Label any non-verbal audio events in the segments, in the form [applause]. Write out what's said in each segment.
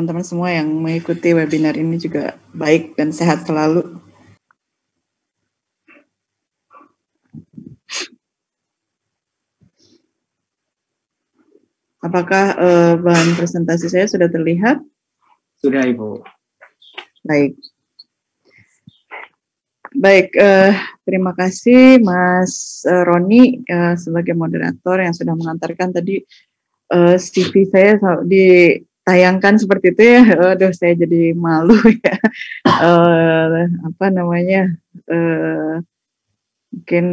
teman-teman semua yang mengikuti webinar ini juga baik dan sehat selalu. Apakah eh, bahan presentasi saya sudah terlihat? Sudah, Ibu. Baik. Baik, eh, terima kasih Mas eh, Roni eh, sebagai moderator yang sudah mengantarkan tadi eh, CV saya di sayangkan seperti itu ya [laughs] aduh saya jadi malu [laughs] ya uh, apa namanya uh, mungkin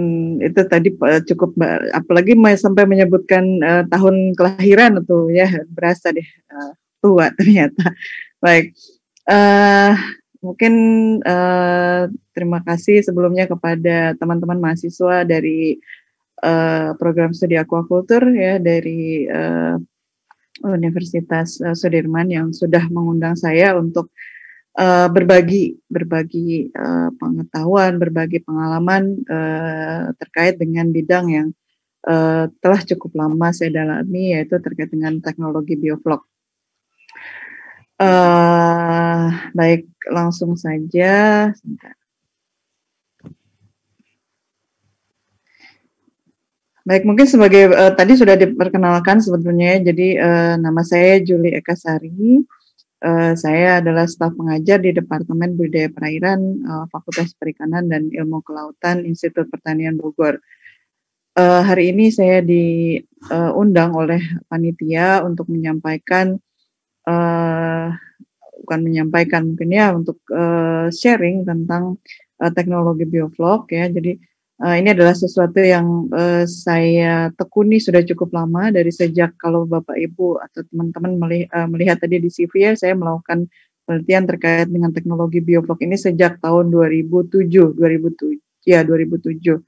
itu tadi eh, cukup apalagi sampai menyebutkan uh, tahun kelahiran itu ya berasa deh uh, tua [laughs] ternyata baik uh, mungkin uh, terima kasih sebelumnya kepada teman-teman mahasiswa dari uh, program studi aquaculture ya dari uh, Universitas uh, Sudirman yang sudah mengundang saya untuk uh, berbagi berbagi uh, pengetahuan, berbagi pengalaman uh, terkait dengan bidang yang uh, telah cukup lama saya dalami yaitu terkait dengan teknologi bioflok. Uh, baik, langsung saja. Sebentar. Baik, mungkin sebagai uh, tadi sudah diperkenalkan sebetulnya, jadi uh, nama saya Juli Eka Sari. Uh, eh, saya adalah staf pengajar di Departemen Budaya Perairan uh, Fakultas Perikanan dan Ilmu Kelautan Institut Pertanian Bogor. Uh, hari ini saya diundang uh, oleh panitia untuk menyampaikan uh, bukan menyampaikan mungkin ya untuk uh, sharing tentang uh, teknologi bioflok ya. Jadi Uh, ini adalah sesuatu yang uh, saya tekuni sudah cukup lama dari sejak kalau Bapak Ibu atau teman-teman melihat, uh, eh, melihat tadi di CV ya, saya melakukan penelitian terkait dengan teknologi bioblok ini sejak tahun 2007, 2007 ya 2007.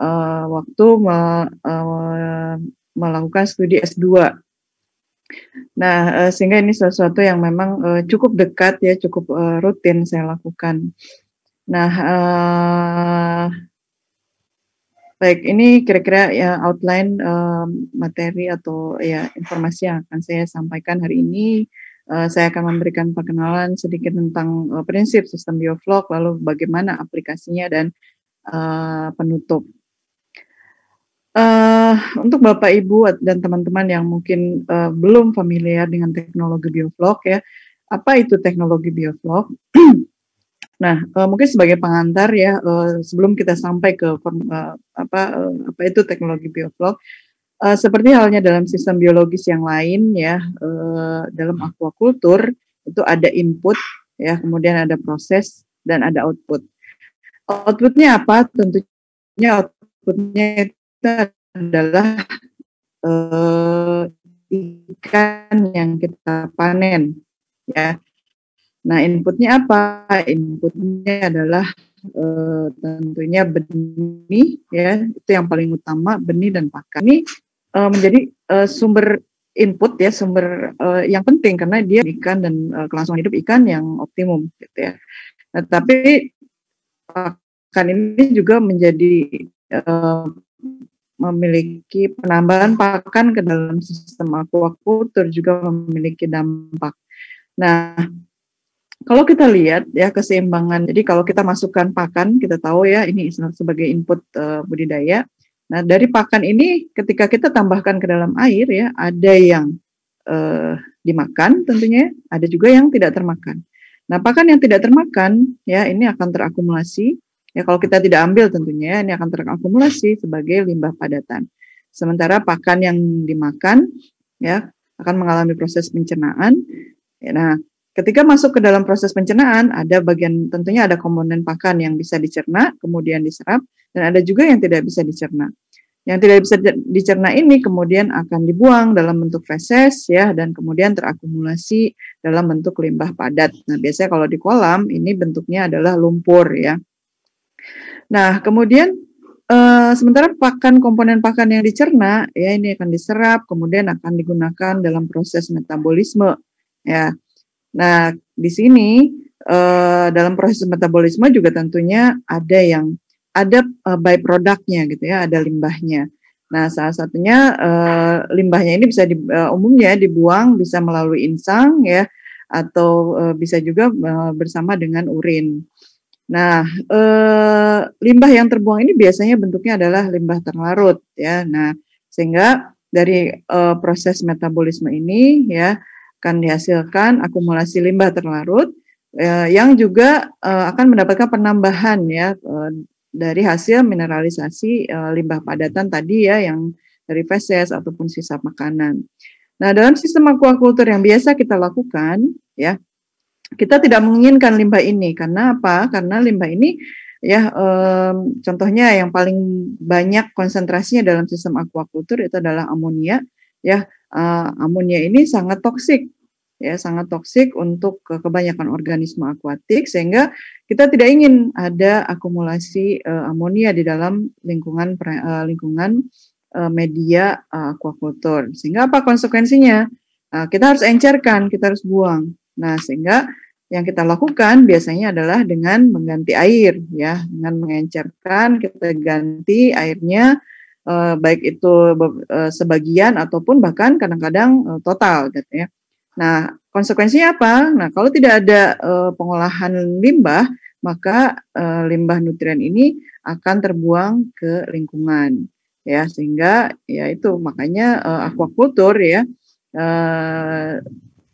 Uh, waktu me, uh, melakukan studi S2. Nah, uh, sehingga ini sesuatu yang memang uh, cukup dekat ya, cukup uh, rutin saya lakukan. Nah, Baik, ini kira-kira ya outline um, materi atau ya informasi yang akan saya sampaikan hari ini. Uh, saya akan memberikan perkenalan sedikit tentang uh, prinsip sistem bioflok, lalu bagaimana aplikasinya dan uh, penutup. Uh, untuk Bapak Ibu dan teman-teman yang mungkin uh, belum familiar dengan teknologi bioflok ya, apa itu teknologi bioflok? [clears throat] Nah, uh, mungkin sebagai pengantar ya, uh, sebelum kita sampai ke uh, apa uh, apa itu teknologi bioflok, uh, seperti halnya dalam sistem biologis yang lain ya, uh, dalam aquaculture itu ada input ya, kemudian ada proses dan ada output. Outputnya apa? Tentunya outputnya itu adalah uh, ikan yang kita panen ya Nah, inputnya apa? Inputnya adalah e, tentunya benih, ya itu yang paling utama benih dan pakan. Ini e, menjadi e, sumber input ya sumber e, yang penting karena dia ikan dan e, kelangsungan hidup ikan yang optimum, gitu ya. Nah, tapi pakan ini juga menjadi e, memiliki penambahan pakan ke dalam sistem akuakultur juga memiliki dampak. Nah, kalau kita lihat ya keseimbangan, jadi kalau kita masukkan pakan, kita tahu ya ini sebagai input uh, budidaya. Nah dari pakan ini ketika kita tambahkan ke dalam air ya ada yang uh, dimakan tentunya, ya, ada juga yang tidak termakan. Nah pakan yang tidak termakan ya ini akan terakumulasi. Ya kalau kita tidak ambil tentunya ya, ini akan terakumulasi sebagai limbah padatan. Sementara pakan yang dimakan ya akan mengalami proses pencernaan. nah Ketika masuk ke dalam proses pencernaan, ada bagian tentunya ada komponen pakan yang bisa dicerna, kemudian diserap, dan ada juga yang tidak bisa dicerna. Yang tidak bisa dicerna ini kemudian akan dibuang dalam bentuk feses ya dan kemudian terakumulasi dalam bentuk limbah padat. Nah, biasanya kalau di kolam ini bentuknya adalah lumpur ya. Nah, kemudian e, sementara pakan komponen pakan yang dicerna ya ini akan diserap kemudian akan digunakan dalam proses metabolisme ya Nah, di sini uh, dalam proses metabolisme juga tentunya ada yang ada uh, byproductnya gitu ya, ada limbahnya. Nah, salah satunya uh, limbahnya ini bisa di, uh, umumnya dibuang bisa melalui insang ya atau uh, bisa juga uh, bersama dengan urin. Nah, eh, limbah yang terbuang ini biasanya bentuknya adalah limbah terlarut ya. Nah, sehingga dari eh, proses metabolisme ini ya akan dihasilkan akumulasi limbah terlarut eh, yang juga eh, akan mendapatkan penambahan ya eh, dari hasil mineralisasi eh, limbah padatan tadi ya yang dari feses ataupun sisa makanan. Nah, dalam sistem aquaculture yang biasa kita lakukan ya, kita tidak menginginkan limbah ini karena apa? Karena limbah ini ya um, contohnya yang paling banyak konsentrasinya dalam sistem aquakultur itu adalah amonia ya uh, eh, amonia ini sangat toksik ya sangat toksik untuk kebanyakan organisme akuatik sehingga kita tidak ingin ada akumulasi uh, amonia di dalam lingkungan uh, lingkungan uh, media uh, sehingga apa konsekuensinya uh, kita harus encerkan kita harus buang nah sehingga yang kita lakukan biasanya adalah dengan mengganti air ya dengan mengencerkan kita ganti airnya uh, baik itu uh, sebagian ataupun bahkan kadang-kadang uh, total gitu ya. Nah, konsekuensinya apa? Nah, kalau tidak ada uh, pengolahan limbah, maka uh, limbah nutrien ini akan terbuang ke lingkungan ya sehingga ya itu makanya uh, akuakultur ya uh,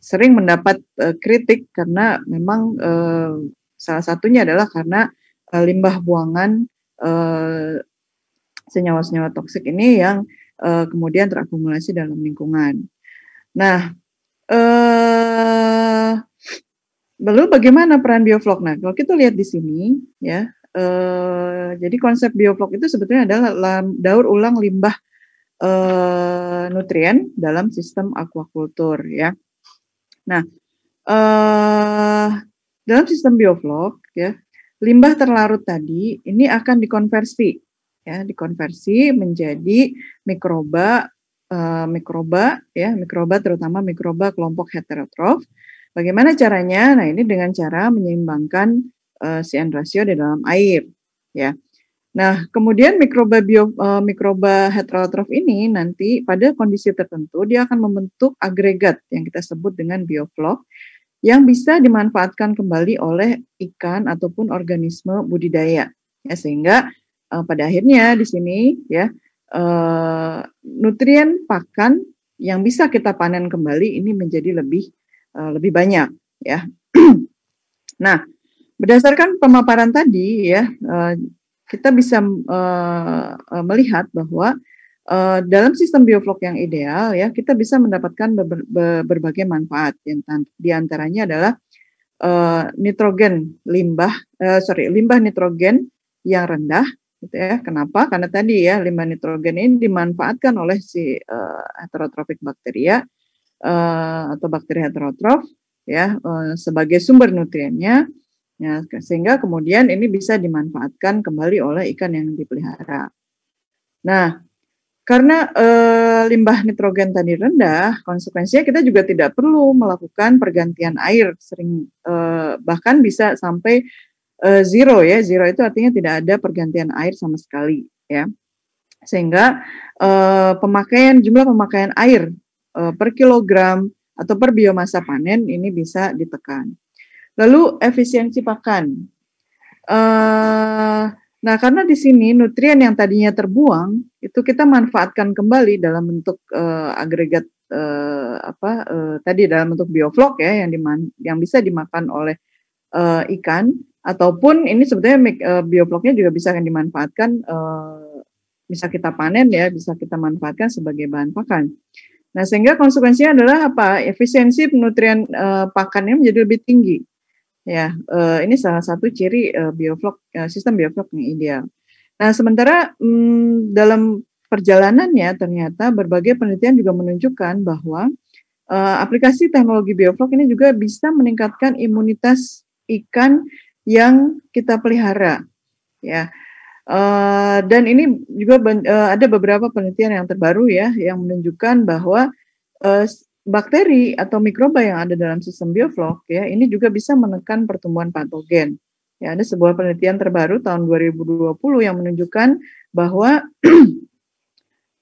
sering mendapat uh, kritik karena memang uh, salah satunya adalah karena uh, limbah buangan senyawa-senyawa toksik ini yang uh, kemudian terakumulasi dalam lingkungan. Nah, uh, lalu bagaimana peran bioflok? Nah, kalau kita lihat di sini, ya, uh, jadi konsep bioflok itu sebetulnya adalah daur ulang limbah uh, nutrien dalam sistem akuakultur, ya. Nah, uh, dalam sistem bioflok, ya, limbah terlarut tadi ini akan dikonversi ya dikonversi menjadi mikroba uh, mikroba ya mikroba terutama mikroba kelompok heterotrof. Bagaimana caranya? Nah ini dengan cara menyeimbangkan uh, eh, CN ratio di dalam air ya. Nah, kemudian mikroba bio, uh, mikroba heterotrof ini nanti pada kondisi tertentu dia akan membentuk agregat yang kita sebut dengan bioflok yang bisa dimanfaatkan kembali oleh ikan ataupun organisme budidaya. Ya, sehingga uh, pada akhirnya di sini ya uh, nutrien pakan yang bisa kita panen kembali ini menjadi lebih uh, lebih banyak ya. [clears throat] nah, berdasarkan pemaparan tadi ya uh, kita bisa uh, uh, melihat bahwa uh, dalam sistem bioflok yang ideal ya kita bisa mendapatkan ber ber berbagai manfaat yang diantaranya adalah uh, nitrogen limbah uh, sorry limbah nitrogen yang rendah gitu ya. Kenapa? Karena tadi ya limbah nitrogen ini dimanfaatkan oleh si uh, heterotropik bakteria uh, atau bakteri heterotrof ya uh, sebagai sumber nutriennya. Ya, sehingga kemudian ini bisa dimanfaatkan kembali oleh ikan yang dipelihara. Nah, karena e, limbah nitrogen tadi rendah, konsekuensinya kita juga tidak perlu melakukan pergantian air sering e, bahkan bisa sampai uh, zero ya zero itu artinya tidak ada pergantian air sama sekali ya sehingga uh, pemakaian jumlah pemakaian air uh, per kilogram atau per biomasa panen ini bisa ditekan lalu efisiensi pakan uh, nah karena di sini nutrien yang tadinya terbuang itu kita manfaatkan kembali dalam bentuk uh, agregat uh, apa uh, tadi dalam bentuk bioflok ya yang diman yang bisa dimakan oleh uh, ikan ataupun ini sebetulnya uh, biobloknya juga bisa akan dimanfaatkan uh, bisa kita panen ya bisa kita manfaatkan sebagai bahan pakan. Nah sehingga konsekuensinya adalah apa efisiensi nutrien uh, e, pakannya menjadi lebih tinggi. Ya uh, ini salah satu ciri uh, bioflok uh, sistem bioflok yang ideal. Nah sementara um, dalam perjalanannya ternyata berbagai penelitian juga menunjukkan bahwa uh, aplikasi teknologi bioflok ini juga bisa meningkatkan imunitas ikan yang kita pelihara ya uh, dan ini juga uh, ada beberapa penelitian yang terbaru ya yang menunjukkan bahwa uh, bakteri atau mikroba yang ada dalam sistem bioflok ya ini juga bisa menekan pertumbuhan patogen ya ada sebuah penelitian terbaru tahun 2020 yang menunjukkan bahwa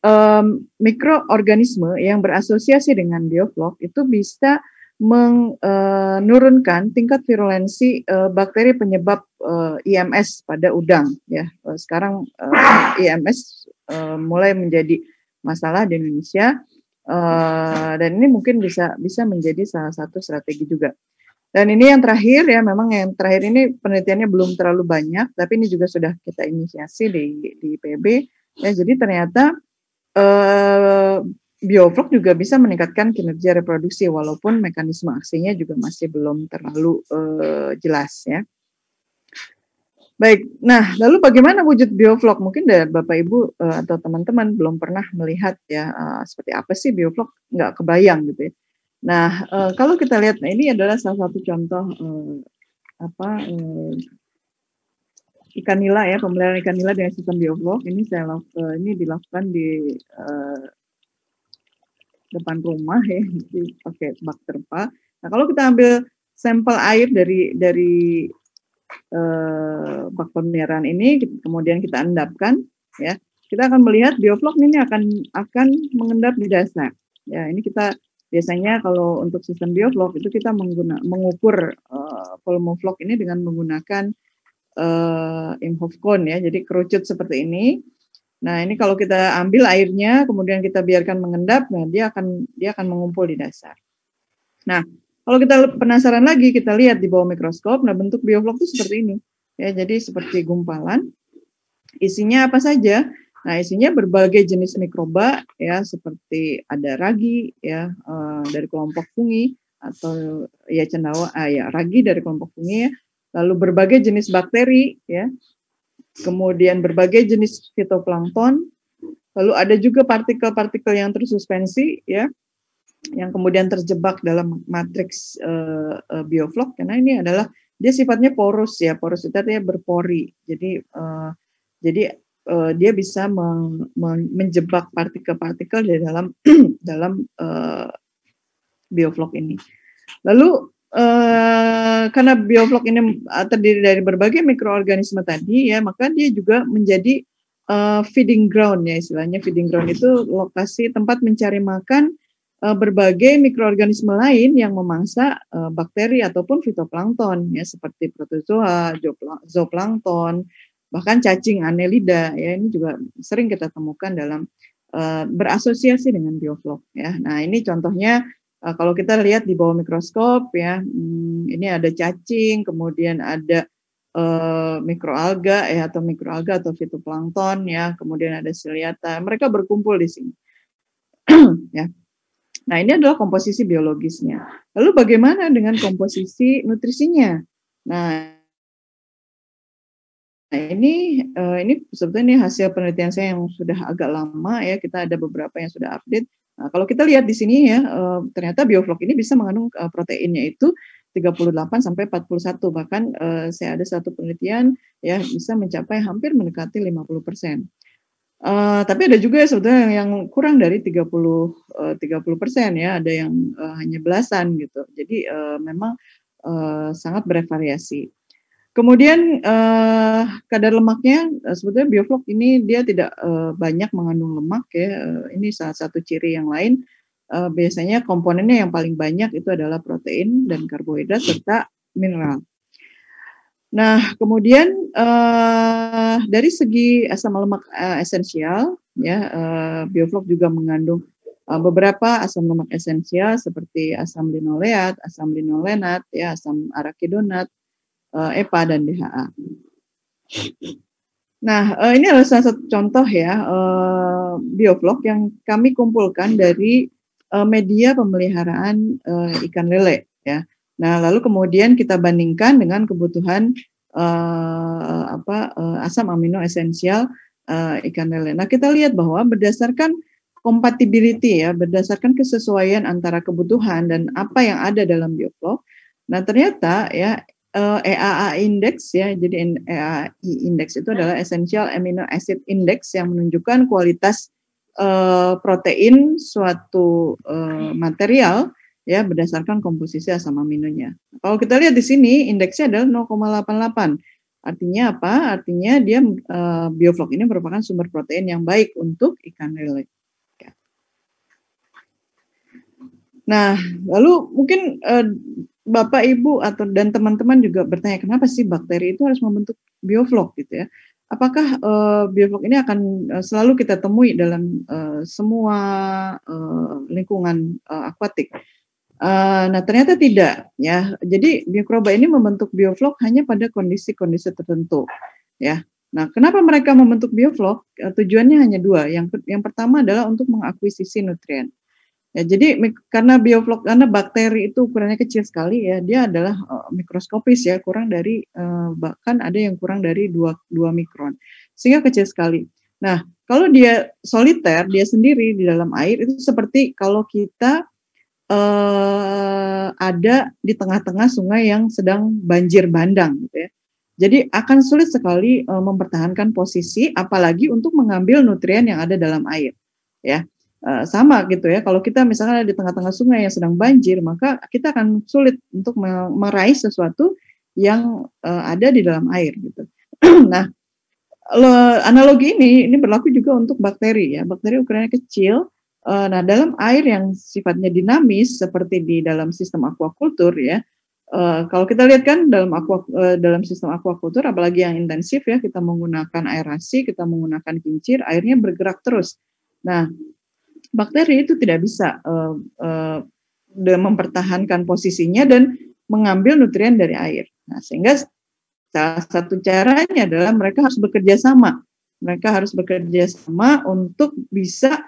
um, [clears throat] mikroorganisme yang berasosiasi dengan bioflok itu bisa menurunkan eh, tingkat virulensi eh, bakteri penyebab eh, IMS pada udang ya. sekarang IMS mulai menjadi masalah di Indonesia dan ini mungkin bisa bisa menjadi salah satu strategi juga. Dan ini yang terakhir ya, memang yang terakhir ini penelitiannya belum terlalu banyak, tapi ini juga sudah kita inisiasi di di IPB. Ya, jadi ternyata bioflok juga bisa meningkatkan kinerja reproduksi walaupun mekanisme aksinya juga masih belum terlalu uh, jelas ya. Baik, nah lalu bagaimana wujud bioflok? Mungkin dari Bapak Ibu uh, atau teman-teman belum pernah melihat ya uh, seperti apa sih bioflok nggak kebayang gitu ya. Nah uh, kalau kita lihat, nah ini adalah salah satu contoh uh, apa uh, ikan nila ya pemeliharaan ikan nila dengan sistem bioflok. Ini saya uh, ini dilakukan di uh, depan rumah ya pakai bak terpa. Nah kalau kita ambil sampel air dari dari eh, bak pemeliharaan ini kemudian kita endapkan ya kita akan melihat bioflok ini akan akan mengendap di dasar. Ya ini kita biasanya kalau untuk sistem bioflok itu kita mengguna, mengukur eh, volume flok ini dengan menggunakan uh, eh, Imhoff cone ya. Jadi kerucut seperti ini Nah, ini kalau kita ambil airnya, kemudian kita biarkan mengendap, nah dia akan dia akan mengumpul di dasar. Nah, kalau kita penasaran lagi, kita lihat di bawah mikroskop. Nah, bentuk bioflok itu seperti ini. Ya, jadi seperti gumpalan. Isinya apa saja? Nah, isinya berbagai jenis mikroba ya, seperti ada ragi ya eh, dari kelompok fungi atau ya cendawa ah, ya ragi dari kelompok fungi ya. Lalu berbagai jenis bakteri ya, kemudian berbagai jenis fitoplankton, lalu ada juga partikel-partikel yang tersuspensi ya yang kemudian terjebak dalam matriks uh, uh, bioflok karena ini adalah dia sifatnya porus ya porus itu artinya berpori jadi uh, jadi uh, dia bisa meng, men, menjebak partikel-partikel di dalam [clears throat] dalam uh, bioflok ini lalu Eh, karena bioflok ini eh, terdiri dari berbagai mikroorganisme tadi ya maka dia juga menjadi uh, feeding ground ya istilahnya feeding ground itu lokasi tempat mencari makan uh, berbagai mikroorganisme lain yang memangsa uh, bakteri ataupun fitoplankton ya seperti protozoa, zooplankton, bahkan cacing anelida ya ini juga sering kita temukan dalam berasosiasi dengan bioflok ya. Nah, ini contohnya Uh, kalau kita lihat di bawah mikroskop ya, hmm, ini ada cacing, kemudian ada uh, mikroalga ya atau mikroalga atau fitoplankton ya, kemudian ada siliata. Mereka berkumpul di sini. [clears throat] ya. Nah, ini adalah komposisi biologisnya. Lalu bagaimana dengan komposisi nutrisinya? Nah, Nah, ini eh, ini sebetulnya ini hasil penelitian saya yang sudah agak lama ya. Kita ada beberapa yang sudah update. Nah, kalau kita lihat di sini ya, eh, ternyata bioflok ini bisa mengandung eh, proteinnya itu 38 sampai 41 bahkan eh, saya ada satu penelitian ya bisa mencapai hampir mendekati 50 persen. Uh, tapi ada juga ya sebetulnya yang kurang dari 30 uh, 30 persen ya, ada yang uh, hanya belasan gitu. Jadi uh, memang uh, sangat bervariasi. Kemudian uh, kadar lemaknya eh, sebetulnya bioflok ini dia tidak uh, banyak mengandung lemak ya. Ini salah satu ciri yang lain. Uh, biasanya komponennya yang paling banyak itu adalah protein dan karbohidrat serta mineral. Nah, kemudian uh, dari segi asam lemak uh, esensial ya uh, bioflok juga mengandung uh, beberapa asam lemak esensial seperti asam linoleat, asam linolenat, ya asam arachidonat EPA eh, dan DHA. Nah, eh, ini adalah salah satu contoh ya eh, biovlog yang kami kumpulkan dari media pemeliharaan ikan lele ya. Nah, lalu kemudian kita bandingkan dengan kebutuhan apa asam amino esensial ikan lele. Nah, kita lihat bahwa berdasarkan compatibility ya, berdasarkan kesesuaian antara kebutuhan dan apa yang ada dalam biovlog. Nah, ternyata ya uh, eh, EAA index ya. Jadi EAI index itu adalah hmm. essential amino acid index yang menunjukkan kualitas uh, protein suatu uh, material ya berdasarkan komposisi asam aminonya. Kalau kita lihat di sini indeksnya adalah 0,88. Artinya apa? Artinya dia uh, bioflok ini merupakan sumber protein yang baik untuk ikan lele. Nah, lalu mungkin uh, Bapak Ibu atau dan teman-teman juga bertanya kenapa sih bakteri itu harus membentuk bioflok gitu ya. Apakah uh, bioflok ini akan uh, selalu kita temui dalam uh, semua uh, lingkungan uh, akuatik? Uh, nah ternyata tidak ya. Jadi mikroba ini membentuk bioflok hanya pada kondisi-kondisi tertentu ya. Nah, kenapa mereka membentuk bioflok? Tujuannya hanya dua. Yang yang pertama adalah untuk mengakuisisi nutrien. Ya, jadi karena bioflok karena bakteri itu ukurannya kecil sekali ya, dia adalah eh, mikroskopis ya, kurang dari uh, bahkan ada yang kurang dari 2 2 mikron. Sehingga kecil sekali. Nah, kalau dia soliter, dia sendiri di dalam air itu seperti kalau kita uh, ada di tengah-tengah sungai yang sedang banjir bandang gitu ya. Jadi akan sulit sekali uh, mempertahankan posisi apalagi untuk mengambil nutrien yang ada dalam air ya. Eh, sama gitu ya. Kalau kita misalnya di tengah-tengah sungai yang sedang banjir, maka kita akan sulit untuk meraih sesuatu yang uh, ada di dalam air gitu. [clears throat] nah, analogi ini ini berlaku juga untuk bakteri ya. Bakteri ukurannya kecil. Uh, nah, dalam air yang sifatnya dinamis seperti di dalam sistem aquakultur ya. Uh, kalau kita lihat kan dalam aqua, uh, dalam sistem aquakultur apalagi yang intensif ya kita menggunakan aerasi, kita menggunakan kincir, airnya bergerak terus. Nah, bakteri itu tidak bisa uh, uh, mempertahankan posisinya dan mengambil nutrien dari air. Nah, sehingga salah satu caranya adalah mereka harus bekerja sama. Mereka harus bekerja sama untuk bisa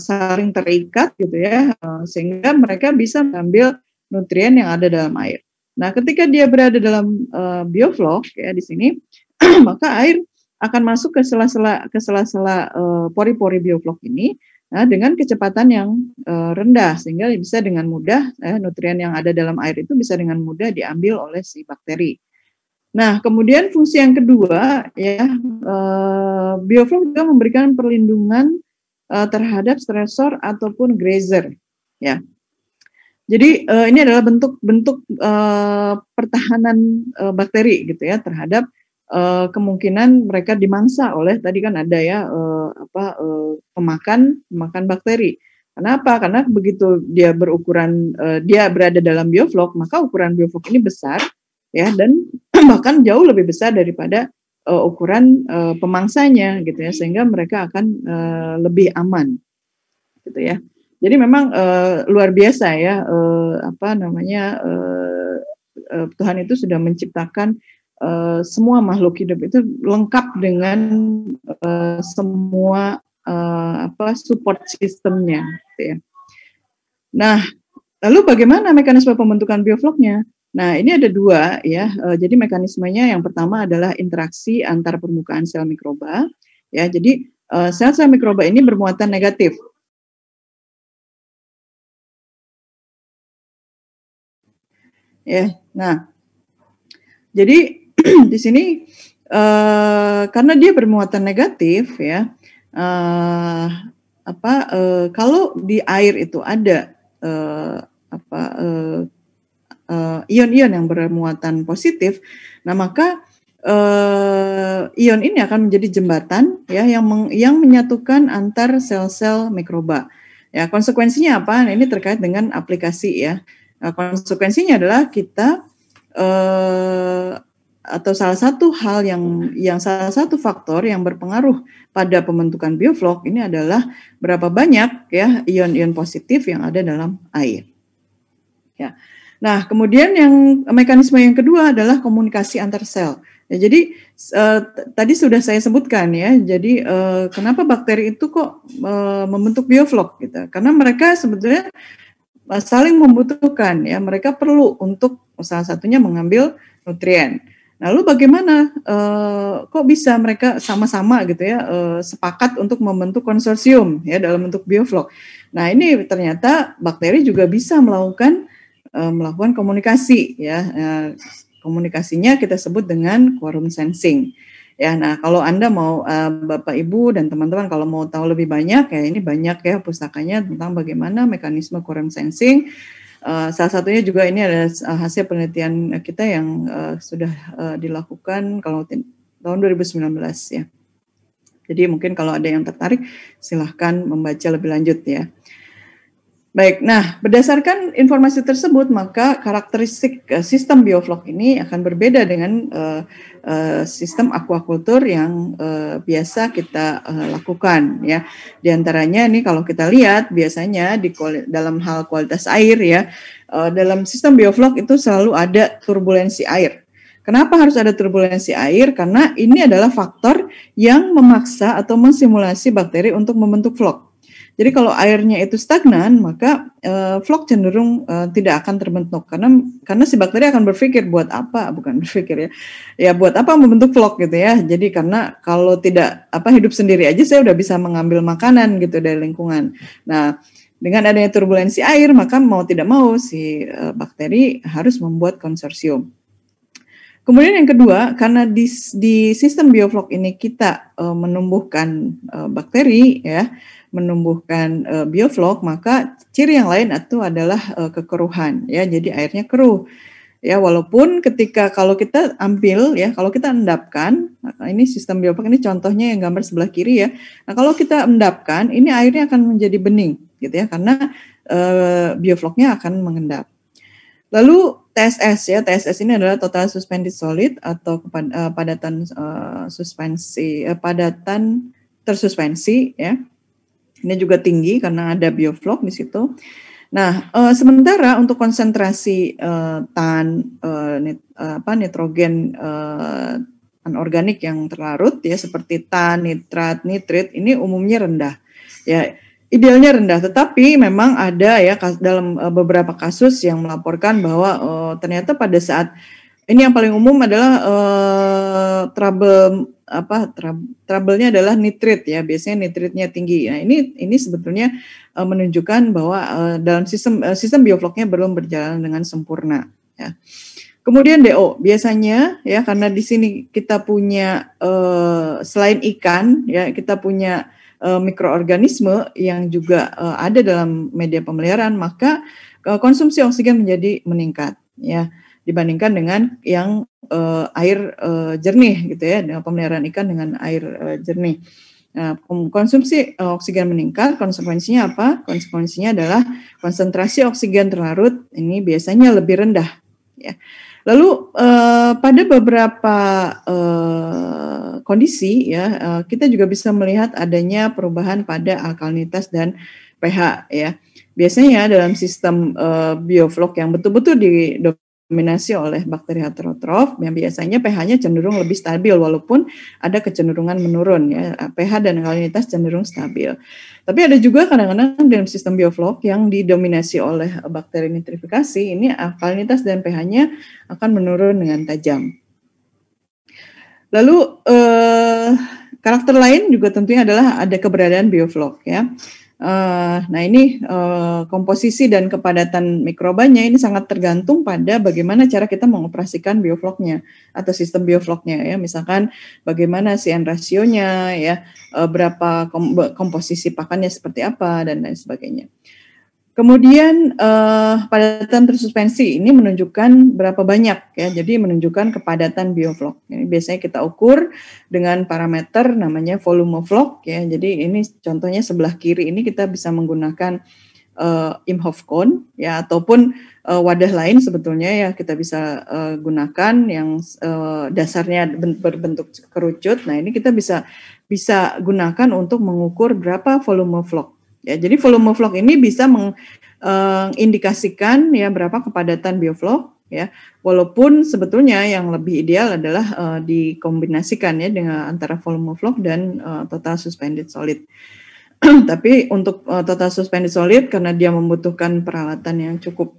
saling terikat gitu ya, uh, sehingga mereka bisa mengambil nutrien yang ada dalam air. Nah, ketika dia berada dalam uh, bioflok ya di sini, [clears throat] maka air akan masuk ke sela-sela ke sela-sela uh, pori-pori bioflok ini nah, dengan kecepatan yang uh, rendah sehingga bisa dengan mudah eh, nutrien yang ada dalam air itu bisa dengan mudah diambil oleh si bakteri. Nah, kemudian fungsi yang kedua ya uh, eh, biofilm juga memberikan perlindungan uh, terhadap stresor ataupun grazer ya. Jadi uh, ini adalah bentuk-bentuk uh, pertahanan uh, bakteri gitu ya terhadap uh, kemungkinan mereka dimangsa oleh tadi kan ada ya uh, apa uh, pemakan pemakan bakteri. Kenapa? Karena begitu dia berukuran uh, dia berada dalam bioflok, maka ukuran bioflok ini besar ya dan [clears throat] bahkan jauh lebih besar daripada uh, ukuran uh, pemangsanya gitu ya sehingga mereka akan uh, lebih aman gitu ya. Jadi memang uh, luar biasa ya uh, apa namanya uh, uh, Tuhan itu sudah menciptakan Eh, semua makhluk hidup itu lengkap dengan uh, semua uh, apa support sistemnya gitu ya. Nah, lalu bagaimana mekanisme pembentukan biofloknya? Nah, ini ada dua ya. Uh, jadi mekanismenya yang pertama adalah interaksi antar permukaan sel mikroba ya. Jadi sel sel-sel mikroba ini bermuatan negatif ya. Nah, jadi di sini uh, karena dia bermuatan negatif ya uh, apa uh, kalau di air itu ada uh, apa uh, uh, ion-ion yang bermuatan positif, nah maka uh, ion ini akan menjadi jembatan ya yang meng, yang menyatukan antar sel-sel mikroba. Ya, konsekuensinya apa? Nah, ini terkait dengan aplikasi ya. Nah, konsekuensinya adalah kita uh, atau salah satu hal yang yang salah satu faktor yang berpengaruh pada pembentukan bioflok ini adalah berapa banyak ya ion-ion positif yang ada dalam air. Ya. Nah, kemudian yang mekanisme yang kedua adalah komunikasi antar sel. Ya, jadi eh, tadi sudah saya sebutkan ya. Jadi eh, kenapa bakteri itu kok eh, membentuk bioflok gitu? Karena mereka sebetulnya saling membutuhkan ya. Mereka perlu untuk salah satunya mengambil nutrien. Lalu nah, bagaimana uh, kok bisa mereka sama-sama gitu ya uh, sepakat untuk membentuk konsorsium ya dalam bentuk bioflok. Nah, ini ternyata bakteri juga bisa melakukan uh, melakukan komunikasi ya. Uh, komunikasinya kita sebut dengan quorum sensing. Ya, nah kalau Anda mau uh, Bapak Ibu dan teman-teman kalau mau tahu lebih banyak ya ini banyak ya pusakanya tentang bagaimana mekanisme quorum sensing Uh, salah satunya juga ini ada eh, hasil penelitian kita yang uh, sudah uh, dilakukan kalau tahun 2019 ya. Jadi mungkin kalau ada yang tertarik silahkan membaca lebih lanjut ya. Baik, nah berdasarkan informasi tersebut maka karakteristik uh, sistem bioflok ini akan berbeda dengan uh, uh, sistem aquaculture yang uh, biasa kita uh, lakukan ya. Di antaranya ini kalau kita lihat biasanya di dalam hal kualitas air ya, uh, dalam sistem bioflok itu selalu ada turbulensi air. Kenapa harus ada turbulensi air? Karena ini adalah faktor yang memaksa atau mensimulasi bakteri untuk membentuk flok. Jadi kalau airnya itu stagnan, maka uh, eh, vlog cenderung uh, tidak akan terbentuk karena karena si bakteri akan berpikir buat apa, bukan [laughs] berpikir ya. Ya buat apa membentuk vlog gitu ya. Jadi karena kalau tidak apa hidup sendiri aja saya udah bisa mengambil makanan gitu dari lingkungan. Nah, dengan adanya turbulensi air, maka mau tidak mau si uh, bakteri harus membuat konsorsium. Kemudian yang kedua, karena di, di sistem bioflok ini kita uh, menumbuhkan uh, bakteri ya, menumbuhkan uh, bioflok, maka ciri yang lain itu adalah uh, kekeruhan ya, jadi airnya keruh. Ya, walaupun ketika kalau kita ambil ya, kalau kita endapkan, nah, ini sistem bioflok ini contohnya yang gambar sebelah kiri ya. Nah, kalau kita endapkan, ini airnya akan menjadi bening gitu ya, karena uh, biofloknya akan mengendap. Lalu TSS ya, TSS ini adalah total suspended solid atau eh, padatan uh, suspensi uh, padatan tersuspensi ya. Ini juga tinggi karena ada bioflok di situ. Nah, uh, sementara untuk konsentrasi uh, tan uh, nit, uh, apa nitrogen uh, anorganik yang terlarut ya seperti tan, nitrat, nitrit ini umumnya rendah. Ya, idealnya rendah, tetapi memang ada ya dalam e, beberapa kasus yang melaporkan bahwa uh, ternyata pada saat ini yang paling umum adalah uh, trouble apa trouble-nya adalah nitrit ya biasanya nitritnya tinggi. Nah ini ini sebetulnya uh, menunjukkan bahwa uh, dalam sistem uh, sistem biofloknya belum berjalan dengan sempurna. Ya. Kemudian DO biasanya ya karena di sini kita punya uh, selain ikan ya kita punya uh, mikroorganisme yang juga uh, ada dalam media pemeliharaan, maka uh, konsumsi oksigen menjadi meningkat ya dibandingkan dengan yang uh, air uh, jernih gitu ya dengan pemeliharaan ikan dengan air uh, jernih. Nah, konsumsi uh, oksigen meningkat, konsekuensinya apa? Konsekuensinya adalah konsentrasi oksigen terlarut ini biasanya lebih rendah ya. Lalu uh, pada beberapa uh, kondisi ya uh, kita juga bisa melihat adanya perubahan pada alkalinitas dan pH ya. Biasanya dalam sistem uh, bioflok yang betul-betul di dominasi oleh bakteri heterotrof yang biasanya pH-nya cenderung lebih stabil walaupun ada kecenderungan menurun ya pH dan alkalinitas cenderung stabil. Tapi ada juga kadang-kadang dalam sistem bioflok yang didominasi oleh bakteri nitrifikasi ini alkalinitas dan pH-nya akan menurun dengan tajam. Lalu eh, karakter lain juga tentunya adalah ada keberadaan bioflok ya. Uh, nah ini uh, komposisi dan kepadatan mikrobanya ini sangat tergantung pada bagaimana cara kita mengoperasikan biofloknya atau sistem biofloknya ya misalkan bagaimana CN rasionya ya uh, berapa kom komposisi pakannya seperti apa dan lain sebagainya. Kemudian uh, padatan tersuspensi ini menunjukkan berapa banyak ya. Jadi menunjukkan kepadatan bioflok. Ini biasanya kita ukur dengan parameter namanya volume flok ya. Jadi ini contohnya sebelah kiri ini kita bisa menggunakan uh, eh, Imhoff cone ya ataupun uh, wadah lain sebetulnya ya kita bisa uh, gunakan yang uh, dasarnya berbentuk kerucut. Nah, ini kita bisa bisa gunakan untuk mengukur berapa volume flok Ya, jadi volume vlog ini bisa mengindikasikan eh, ya berapa kepadatan bioflow ya. Walaupun sebetulnya yang lebih ideal adalah uh, dikombinasikan ya dengan antara volume vlog dan uh, total suspended solid. [clears throat] Tapi untuk uh, total suspended solid karena dia membutuhkan peralatan yang cukup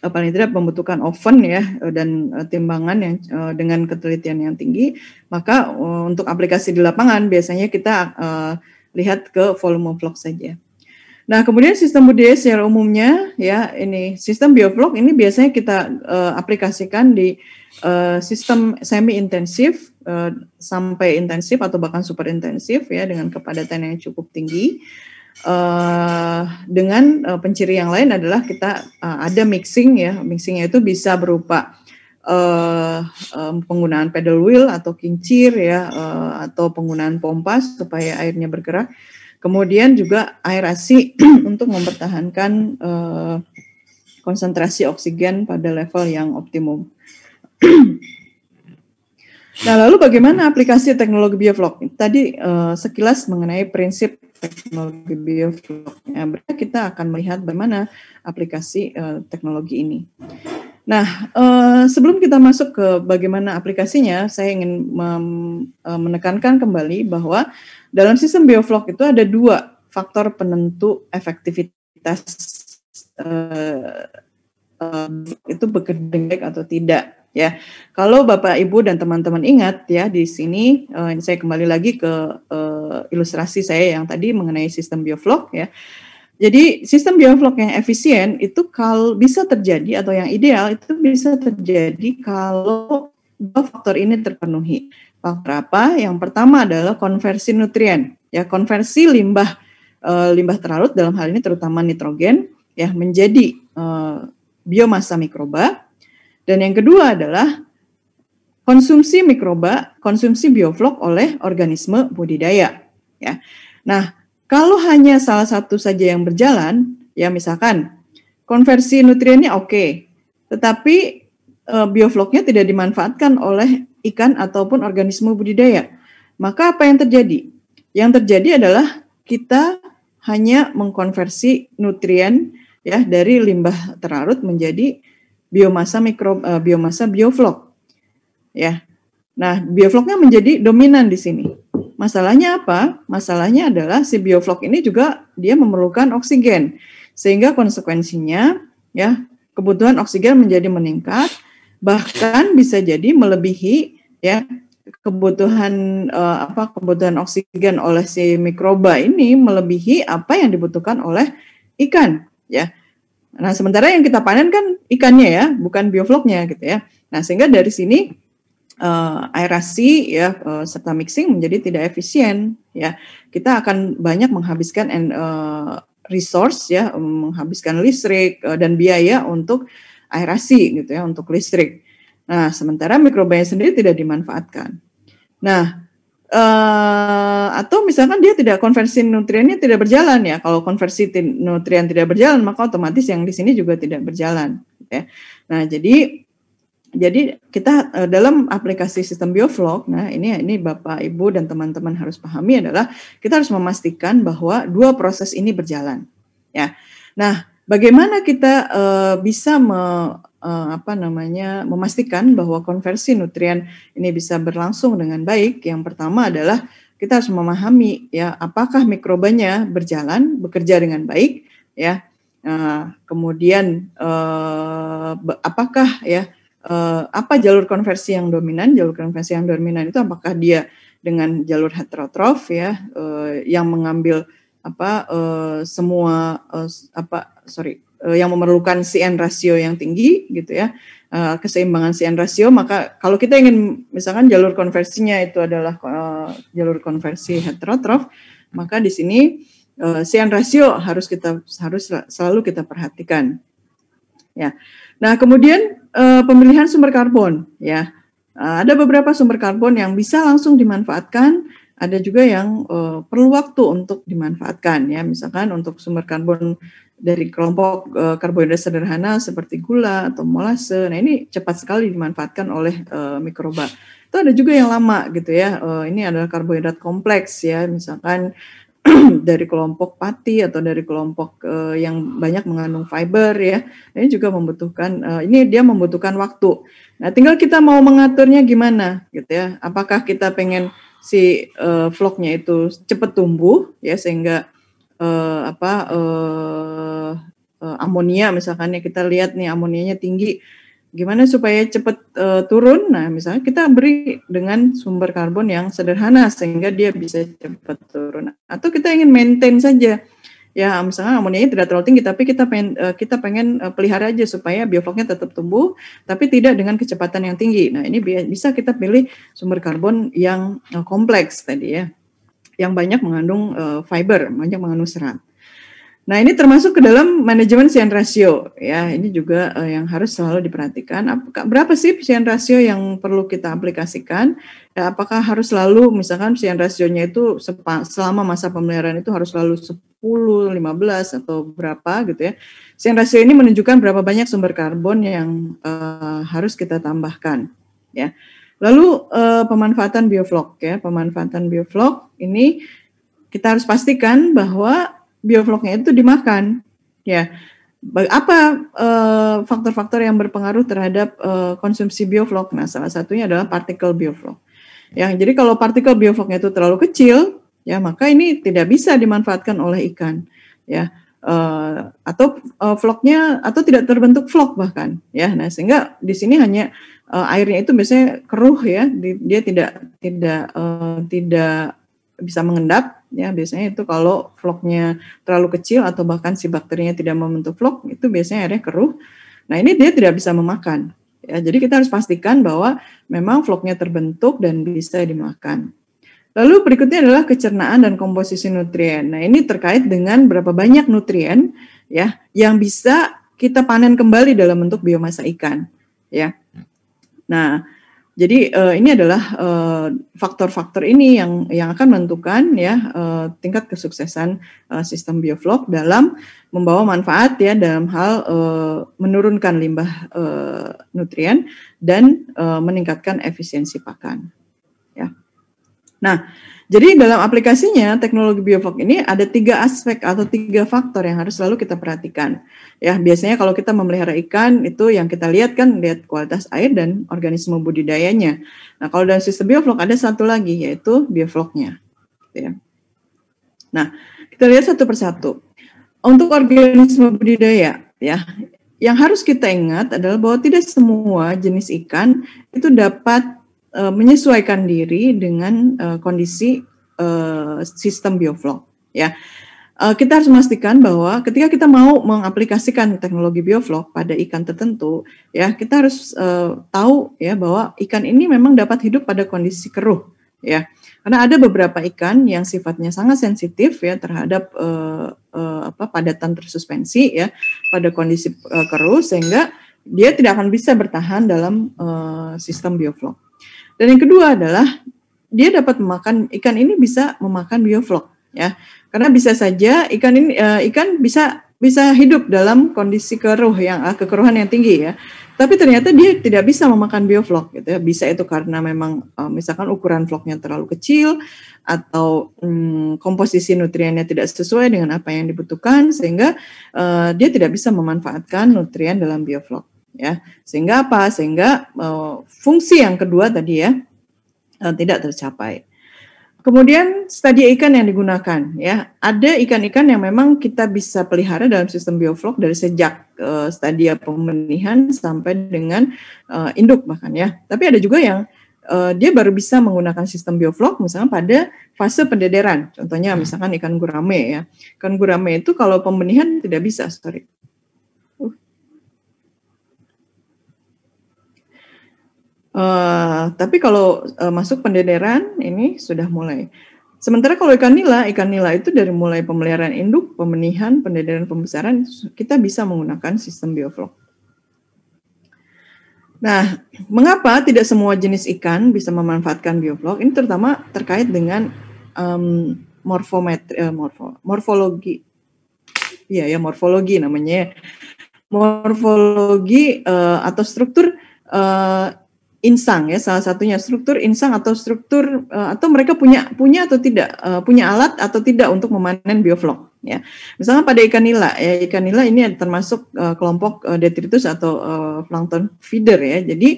uh, paling tidak membutuhkan oven ya dan timbangan yang dengan ketelitian yang tinggi, maka untuk aplikasi di lapangan biasanya kita lihat ke volume vlog saja. Nah, kemudian sistem budaya secara umumnya ya ini sistem biovlog ini biasanya kita uh, aplikasikan di uh, sistem semi intensif uh, eh, sampai intensif atau bahkan super intensif ya dengan kepadatan yang cukup tinggi. Uh, dengan uh, penciri yang lain adalah kita uh, ada mixing ya. Mixingnya itu bisa berupa Uh, um, penggunaan pedal wheel atau kincir ya uh, atau penggunaan pompa supaya airnya bergerak. Kemudian juga aerasi [clears throat] untuk mempertahankan uh, konsentrasi oksigen pada level yang optimum. [clears throat] nah, lalu bagaimana aplikasi teknologi bioflok? Tadi uh, sekilas mengenai prinsip teknologi bioflok. Nah, ya, kita akan melihat bagaimana aplikasi uh, teknologi ini. Nah, eh, sebelum kita masuk ke bagaimana aplikasinya, saya ingin eh, menekankan kembali bahwa dalam sistem bioflok itu ada dua faktor penentu efektivitas eh, itu bekerja atau tidak. Ya, kalau Bapak Ibu dan teman-teman ingat ya di sini saya kembali lagi ke ilustrasi saya yang tadi mengenai sistem bioflok ya. Jadi sistem bioflok yang efisien itu kalau bisa terjadi atau yang ideal itu bisa terjadi kalau dua faktor ini terpenuhi. Faktor apa? Yang pertama adalah konversi nutrien. Ya, konversi limbah e, limbah terlarut dalam hal ini terutama nitrogen ya menjadi e, biomasa mikroba. Dan yang kedua adalah konsumsi mikroba, konsumsi bioflok oleh organisme budidaya. Ya. Nah, kalau hanya salah satu saja yang berjalan, ya misalkan konversi nutriennya oke, okay, tetapi e, biofloknya tidak dimanfaatkan oleh ikan ataupun organisme budidaya. Maka apa yang terjadi? Yang terjadi adalah kita hanya mengkonversi nutrien ya dari limbah terlarut menjadi biomasa mikro e, biomasa bioflok. Ya. Nah, biofloknya menjadi dominan di sini. Masalahnya apa? Masalahnya adalah si bioflok ini juga dia memerlukan oksigen. Sehingga konsekuensinya ya kebutuhan oksigen menjadi meningkat bahkan bisa jadi melebihi ya kebutuhan uh, apa kebutuhan oksigen oleh si mikroba ini melebihi apa yang dibutuhkan oleh ikan ya. Nah, sementara yang kita panen kan ikannya ya, bukan biofloknya gitu ya. Nah, sehingga dari sini uh, eh, aerasi ya uh, serta mixing menjadi tidak efisien ya kita akan banyak menghabiskan and, uh, eh, resource ya menghabiskan listrik uh, dan biaya untuk aerasi gitu ya untuk listrik nah sementara mikrobanya sendiri tidak dimanfaatkan nah Uh, atau misalkan dia tidak konversi nutriennya tidak berjalan ya kalau konversi nutrien tidak berjalan maka otomatis yang di sini juga tidak berjalan ya. nah jadi jadi kita eh, dalam aplikasi sistem bioflok, nah ini ini Bapak Ibu dan teman-teman harus pahami adalah kita harus memastikan bahwa dua proses ini berjalan. Ya. Nah, bagaimana kita uh, bisa me, uh, apa namanya memastikan bahwa konversi nutrien ini bisa berlangsung dengan baik? Yang pertama adalah kita harus memahami ya apakah mikrobanya berjalan bekerja dengan baik ya. Nah, kemudian uh, apakah ya uh, apa jalur konversi yang dominan? Jalur konversi yang dominan itu apakah dia dengan jalur heterotrof ya uh, yang mengambil apa uh, semua uh, apa sorry uh, yang memerlukan CN rasio yang tinggi gitu ya uh, keseimbangan CN rasio maka kalau kita ingin misalkan jalur konversinya itu adalah uh, jalur konversi heterotrof maka di sini uh, CN rasio harus kita harus selalu kita perhatikan ya Nah, kemudian uh, pemilihan sumber karbon ya. Uh, ada beberapa sumber karbon yang bisa langsung dimanfaatkan, ada juga yang uh, perlu waktu untuk dimanfaatkan ya. Misalkan untuk sumber karbon dari kelompok uh, karbohidrat sederhana seperti gula atau molase. Nah, ini cepat sekali dimanfaatkan oleh uh, mikroba. Itu ada juga yang lama gitu ya. Uh, ini adalah karbohidrat kompleks ya, misalkan [clears throat] dari kelompok pati atau dari kelompok uh, yang banyak mengandung fiber ya. Ini juga membutuhkan uh, ini dia membutuhkan waktu. Nah, tinggal kita mau mengaturnya gimana gitu ya. Apakah kita pengen si uh, vlognya itu cepat tumbuh ya sehingga uh, apa uh, uh, amonia misalkan ya kita lihat nih amonianya tinggi gimana supaya cepat uh, turun? Nah, misalnya kita beri dengan sumber karbon yang sederhana sehingga dia bisa cepat turun. Atau kita ingin maintain saja. Ya, misalnya amonia tidak terlalu tinggi tapi kita pengen uh, kita pengen uh, pelihara aja supaya biofloknya tetap tumbuh tapi tidak dengan kecepatan yang tinggi. Nah, ini bisa kita pilih sumber karbon yang uh, kompleks tadi ya. Yang banyak mengandung uh, fiber, banyak mengandung serat. Nah, ini termasuk ke dalam manajemen sian rasio ya. Ini juga uh, yang harus selalu diperhatikan. Apakah berapa sih sian rasio yang perlu kita aplikasikan? Ya, apakah harus selalu misalkan sian rasionya itu sepa, selama masa pemeliharaan itu harus selalu 10, 15 atau berapa gitu ya. Sian rasio ini menunjukkan berapa banyak sumber karbon yang uh, harus kita tambahkan ya. Lalu uh, pemanfaatan bioflok ya, pemanfaatan bioflok ini kita harus pastikan bahwa biofloknya itu dimakan. Ya. Apa eh, faktor-faktor uh, yang berpengaruh terhadap uh, konsumsi bioflok? Nah, salah satunya adalah partikel bioflok. Yang jadi kalau partikel biofloknya itu terlalu kecil, ya maka ini tidak bisa dimanfaatkan oleh ikan. Ya, uh, atau uh, floknya atau tidak terbentuk flok bahkan ya nah sehingga di sini hanya uh, airnya itu biasanya keruh ya di, dia tidak tidak uh, tidak bisa mengendap ya biasanya itu kalau vlognya terlalu kecil atau bahkan si bakterinya tidak membentuk vlog itu biasanya airnya keruh. Nah ini dia tidak bisa memakan. Ya, jadi kita harus pastikan bahwa memang vlognya terbentuk dan bisa dimakan. Lalu berikutnya adalah kecernaan dan komposisi nutrien. Nah ini terkait dengan berapa banyak nutrien ya yang bisa kita panen kembali dalam bentuk biomasa ikan. Ya, nah jadi uh, ini adalah eh, faktor-faktor uh, ini yang yang akan menentukan ya uh, tingkat kesuksesan uh, sistem bioflok dalam membawa manfaat ya dalam hal uh, menurunkan limbah uh, nutrien dan uh, meningkatkan efisiensi pakan. Ya. Nah, jadi dalam aplikasinya teknologi biofog ini ada tiga aspek atau tiga faktor yang harus selalu kita perhatikan. Ya biasanya kalau kita memelihara ikan itu yang kita lihat kan lihat kualitas air dan organisme budidayanya. Nah kalau dalam sistem bioflok ada satu lagi yaitu biofloknya. Gitu ya. Nah kita lihat satu persatu. Untuk organisme budidaya ya yang harus kita ingat adalah bahwa tidak semua jenis ikan itu dapat uh, menyesuaikan diri dengan uh, kondisi uh, sistem bioflok. ya. Uh, kita harus memastikan bahwa ketika kita mau mengaplikasikan teknologi bioflok pada ikan tertentu, ya kita harus uh, tahu ya bahwa ikan ini memang dapat hidup pada kondisi keruh, ya. Karena ada beberapa ikan yang sifatnya sangat sensitif ya terhadap uh, uh, apa padatan tersuspensi ya pada kondisi uh, keruh sehingga dia tidak akan bisa bertahan dalam uh, sistem bioflok. Dan yang kedua adalah dia dapat memakan ikan ini bisa memakan bioflok ya. Karena bisa saja ikan ini uh, ikan bisa bisa hidup dalam kondisi keruh yang eh, kekeruhan yang tinggi ya. Tapi ternyata dia tidak bisa memakan bioflok gitu ya. Bisa itu karena memang uh, misalkan ukuran floknya terlalu kecil atau um, komposisi nutriennya tidak sesuai dengan apa yang dibutuhkan sehingga uh, dia tidak bisa memanfaatkan nutrien dalam bioflok ya sehingga apa sehingga e, fungsi yang kedua tadi ya e, tidak tercapai kemudian stadia ikan yang digunakan ya ada ikan-ikan yang memang kita bisa pelihara dalam sistem bioflok dari sejak e, stadia pemenihan sampai dengan e, induk bahkan ya tapi ada juga yang e, dia baru bisa menggunakan sistem bioflok misalnya pada fase pendederan. Contohnya misalkan ikan gurame ya. Ikan gurame itu kalau pembenihan tidak bisa, sorry. Eh, tapi kalau uh, masuk pendederan ini sudah mulai. Sementara kalau ikan nila, ikan nila itu dari mulai pemeliharaan induk, pemenihan, pendederan, pembesaran, kita bisa menggunakan sistem bioflok. Nah, mengapa tidak semua jenis ikan bisa memanfaatkan bioflok? Ini terutama terkait dengan um, morfometri, uh, morfo, morfologi, iya ya morfologi namanya, ya. morfologi uh, atau struktur insang ya salah satunya struktur insang atau struktur uh, atau mereka punya punya atau tidak uh, punya alat atau tidak untuk memanen bioflok ya misalnya pada ikan nila ya ikan nila ini termasuk uh, kelompok uh, detritus atau uh, plankton feeder ya jadi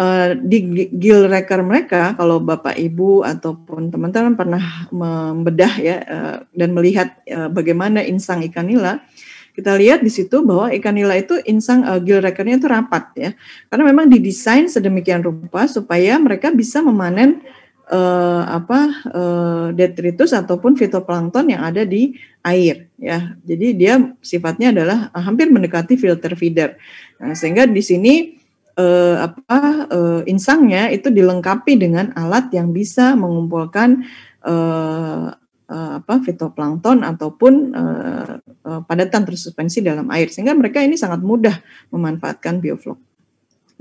uh, di gill record mereka kalau bapak ibu ataupun teman-teman pernah membedah ya uh, dan melihat uh, bagaimana insang ikan nila uh, kita lihat di situ bahwa ikan nila itu insang uh, gill rekernya itu rapat ya. Karena memang didesain sedemikian rupa supaya mereka bisa memanen uh, apa uh, detritus ataupun fitoplankton yang ada di air ya. Jadi dia sifatnya adalah hampir mendekati filter feeder. Nah, sehingga di sini uh, apa uh, insangnya itu dilengkapi dengan alat yang bisa mengumpulkan Eh, apa fitoplankton ataupun uh, uh, padatan tersuspensi dalam air sehingga mereka ini sangat mudah memanfaatkan bioflok.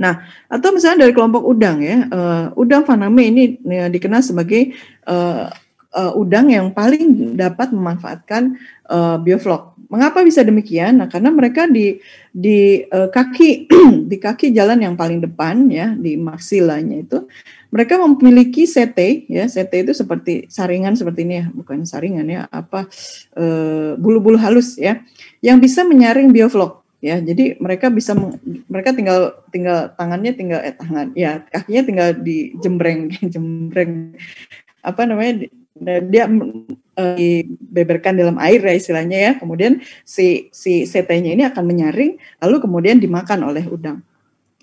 Nah, atau misalnya dari kelompok udang ya, uh, udang faname ini uh, dikenal sebagai uh, uh, udang yang paling dapat memanfaatkan uh, bioflok. Mengapa bisa demikian? Nah, karena mereka di di uh, kaki [clears throat] di kaki jalan yang paling depan ya di maksilanya itu mereka memiliki CT ya CT itu seperti saringan seperti ini ya bukan saringan ya apa eh, bulu-bulu e, halus ya yang bisa menyaring bioflok ya jadi mereka bisa mereka tinggal tinggal tangannya tinggal eh tangan ya kakinya tinggal di jembreng [laughs] jembreng apa namanya dia e, dibeberkan dalam air ya istilahnya ya. Kemudian si si CT-nya ini akan menyaring lalu kemudian dimakan oleh udang.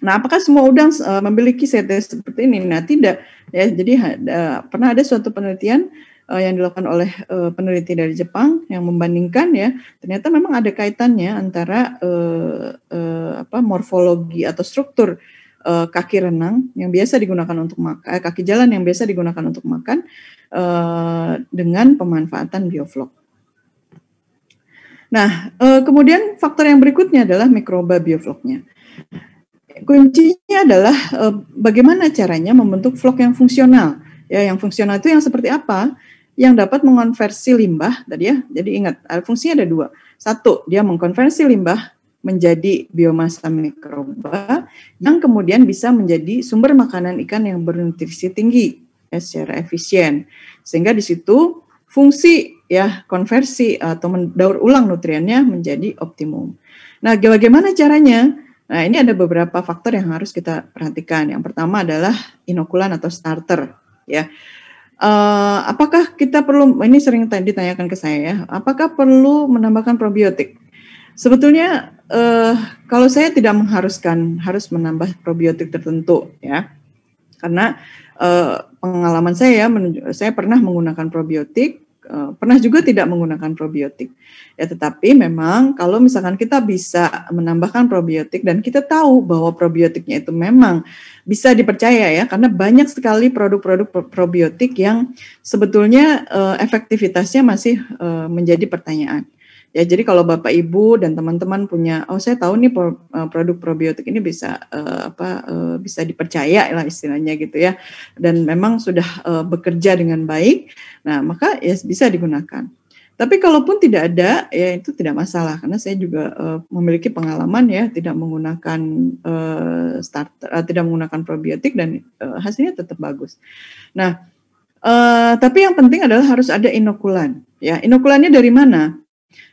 Nah, apakah semua udang uh, memiliki CT seperti ini? Nah, tidak. Ya, jadi uh, pernah ada suatu penelitian uh, yang dilakukan oleh uh, peneliti dari Jepang yang membandingkan ya, ternyata memang ada kaitannya antara uh, uh, apa morfologi atau struktur uh, kaki renang yang biasa digunakan untuk makan, eh, kaki jalan yang biasa digunakan untuk makan uh, dengan pemanfaatan bioflok. Nah, kemudian faktor yang berikutnya adalah mikroba biofloknya kuncinya adalah e, bagaimana caranya membentuk vlog yang fungsional. Ya, yang fungsional itu yang seperti apa? Yang dapat mengonversi limbah tadi ya. Jadi ingat, fungsinya ada dua. Satu, dia mengkonversi limbah menjadi biomasa mikroba yang kemudian bisa menjadi sumber makanan ikan yang bernutrisi tinggi ya, secara efisien. Sehingga di situ fungsi ya konversi atau mendaur ulang nutriennya menjadi optimum. Nah, bagaimana caranya? Nah, ini ada beberapa faktor yang harus kita perhatikan. Yang pertama adalah inokulan atau starter, ya. Uh, apakah kita perlu ini sering ditanyakan ke saya ya, apakah perlu menambahkan probiotik? Sebetulnya uh, kalau saya tidak mengharuskan harus menambah probiotik tertentu ya. Karena uh, pengalaman saya saya pernah menggunakan probiotik Eh, pernah juga tidak menggunakan probiotik. Ya, tetapi memang kalau misalkan kita bisa menambahkan probiotik dan kita tahu bahwa probiotiknya itu memang bisa dipercaya ya, karena banyak sekali produk-produk probiotik yang sebetulnya uh, efektivitasnya masih uh, menjadi pertanyaan. Ya, jadi kalau Bapak Ibu dan teman-teman punya oh saya tahu nih eh, produk probiotik ini bisa uh, apa uh, bisa dipercaya lah istilahnya gitu ya dan memang sudah uh, bekerja dengan baik. Nah, maka ya bisa digunakan. Tapi kalaupun tidak ada, ya itu tidak masalah karena saya juga uh, memiliki pengalaman ya tidak menggunakan uh, starter, uh, tidak menggunakan probiotik dan uh, hasilnya tetap bagus. Nah, uh, tapi yang penting adalah harus ada inokulan. Ya, inokulannya dari mana?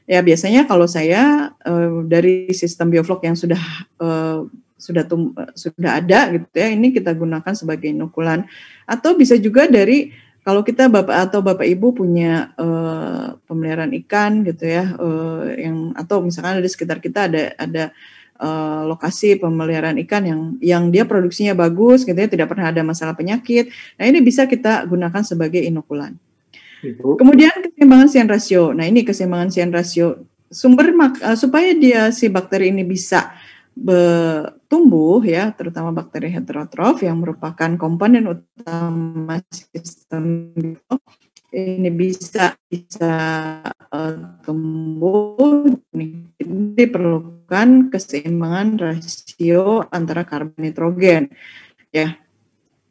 Ya biasanya kalau saya uh, dari sistem bioflok yang sudah uh, sudah tum, uh, sudah ada gitu ya, ini kita gunakan sebagai inokulan atau bisa juga dari kalau kita bapak atau bapak ibu punya uh, pemeliharaan ikan gitu ya uh, yang atau misalkan ada di sekitar kita ada ada uh, lokasi pemeliharaan ikan yang yang dia produksinya bagus gitu ya tidak pernah ada masalah penyakit nah ini bisa kita gunakan sebagai inokulan Gitu. Kemudian keseimbangan sien rasio. Nah ini keseimbangan sien rasio sumber mak uh, supaya dia si bakteri ini bisa bertumbuh ya, terutama bakteri heterotrof yang merupakan komponen utama sistem ini bisa bisa uh, tumbuh ini diperlukan keseimbangan rasio antara karbon nitrogen ya.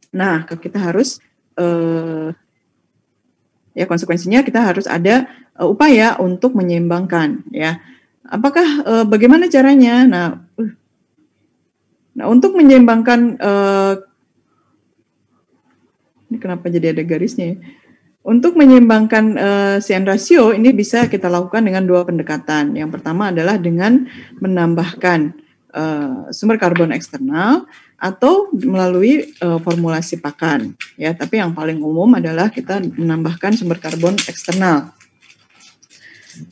Nah, kita harus uh, ya konsekuensinya kita harus ada uh, upaya untuk menyeimbangkan ya apakah uh, bagaimana caranya nah uh, nah untuk menyeimbangkan uh, ini kenapa jadi ada garisnya ya? untuk menyeimbangkan uh, rasio ini bisa kita lakukan dengan dua pendekatan yang pertama adalah dengan menambahkan Eh, sumber karbon eksternal atau melalui uh, formulasi pakan ya tapi yang paling umum adalah kita menambahkan sumber karbon eksternal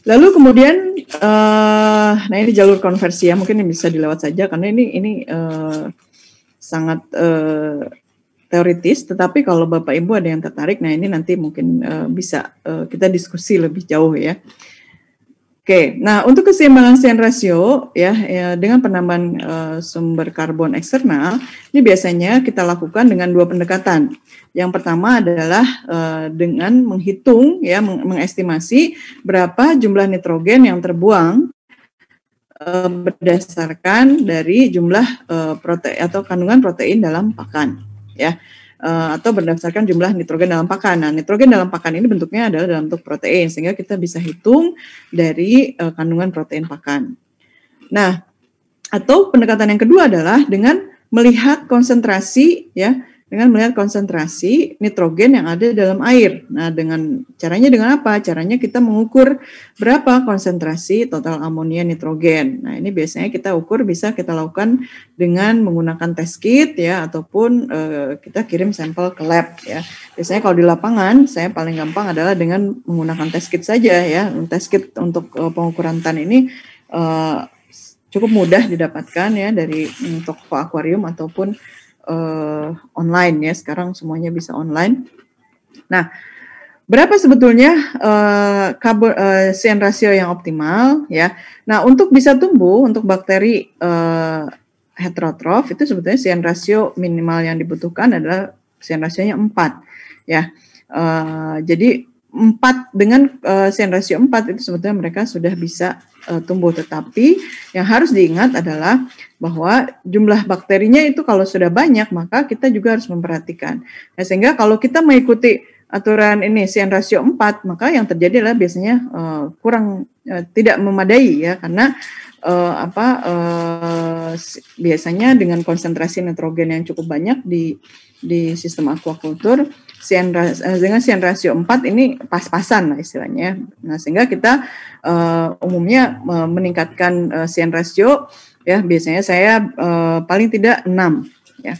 lalu kemudian uh, nah ini jalur konversi ya mungkin ini bisa dilewat saja karena ini ini uh, sangat uh, teoritis, tetapi kalau Bapak Ibu ada yang tertarik, nah ini nanti mungkin uh, bisa uh, kita diskusi lebih jauh ya. Oke, nah untuk keseimbangan sen rasio ya, ya dengan penambahan uh, sumber karbon eksternal ini biasanya kita lakukan dengan dua pendekatan. Yang pertama adalah uh, dengan menghitung ya meng mengestimasi berapa jumlah nitrogen yang terbuang uh, berdasarkan dari jumlah uh, protein atau kandungan protein dalam pakan ya uh, atau berdasarkan jumlah nitrogen dalam pakan. Nah, nitrogen dalam pakan ini bentuknya adalah dalam bentuk protein sehingga kita bisa hitung dari uh, kandungan protein pakan. Nah, atau pendekatan yang kedua adalah dengan melihat konsentrasi ya dengan melihat konsentrasi nitrogen yang ada dalam air. Nah, dengan caranya dengan apa? Caranya kita mengukur berapa konsentrasi total amonia nitrogen. Nah, ini biasanya kita ukur bisa kita lakukan dengan menggunakan test kit ya ataupun eh, kita kirim sampel ke lab ya. Biasanya kalau di lapangan saya paling gampang adalah dengan menggunakan test kit saja ya. Test kit untuk eh, pengukuran tan ini eh, cukup mudah didapatkan ya dari toko akuarium ataupun uh, online ya sekarang semuanya bisa online. Nah, berapa sebetulnya uh, kabel uh, eh, CN rasio yang optimal ya? Nah, untuk bisa tumbuh untuk bakteri uh, heterotrof itu sebetulnya CN rasio minimal yang dibutuhkan adalah CN rasionya empat ya. Uh, jadi empat dengan uh, eh, sen rasio empat itu sebetulnya mereka sudah bisa uh, tumbuh tetapi yang harus diingat adalah bahwa jumlah bakterinya itu kalau sudah banyak maka kita juga harus memperhatikan. Nah, sehingga kalau kita mengikuti aturan ini sen rasio 4 maka yang terjadi adalah biasanya uh, kurang uh, tidak memadai ya karena uh, apa uh, biasanya dengan konsentrasi nitrogen yang cukup banyak di di sistem akuakultur dengan eh, Sien rasio 4 ini pas-pasan lah istilahnya. Nah, sehingga kita uh, umumnya uh, meningkatkan uh, rasio ya biasanya saya uh, paling tidak 6 ya.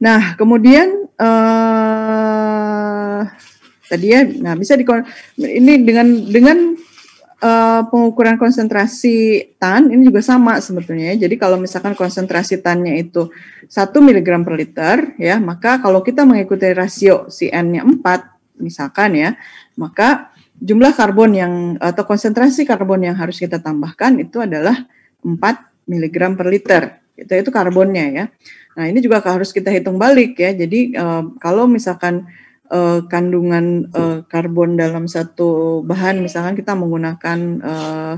Nah, kemudian uh, tadi ya nah bisa di ini dengan dengan uh, pengukuran konsentrasi tan ini juga sama sebetulnya. Ya. Jadi kalau misalkan konsentrasi tannya itu 1 mg per liter ya, maka kalau kita mengikuti rasio cn nya 4 misalkan ya, maka jumlah karbon yang atau konsentrasi karbon yang harus kita tambahkan itu adalah 4 mg per liter. Itu itu karbonnya ya. Nah, ini juga harus kita hitung balik ya. Jadi uh, kalau misalkan uh, kandungan uh, karbon dalam satu bahan misalkan kita menggunakan uh,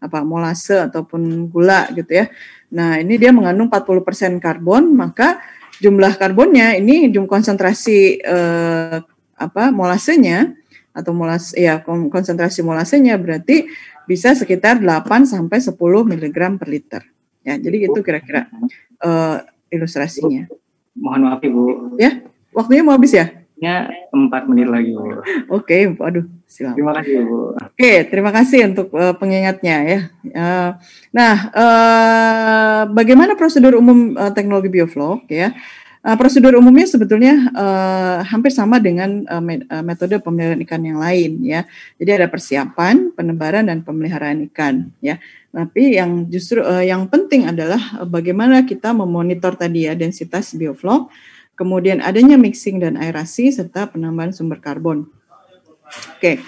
apa molase ataupun gula gitu ya. Nah, ini dia mengandung 40% karbon, maka jumlah karbonnya ini jumlah konsentrasi eh, apa molasenya atau molas ya konsentrasi molasenya berarti bisa sekitar 8 sampai 10 mg per liter. Ya, jadi itu kira-kira eh, ilustrasinya. Mohon maaf Ibu. Ya, waktunya mau habis ya? Ya, empat menit lagi Bu. Oke, okay, aduh, silakan. Terima kasih Bu. Oke, okay, terima kasih untuk uh, pengingatnya ya. Uh, nah, uh, bagaimana prosedur umum uh, teknologi bioflok ya? Uh, prosedur umumnya sebetulnya uh, hampir sama dengan uh, metode pemeliharaan ikan yang lain ya. Jadi ada persiapan, penebaran dan pemeliharaan ikan ya. Tapi yang justru uh, yang penting adalah bagaimana kita memonitor tadi ya densitas bioflok kemudian adanya mixing dan aerasi serta penambahan sumber karbon. Oke,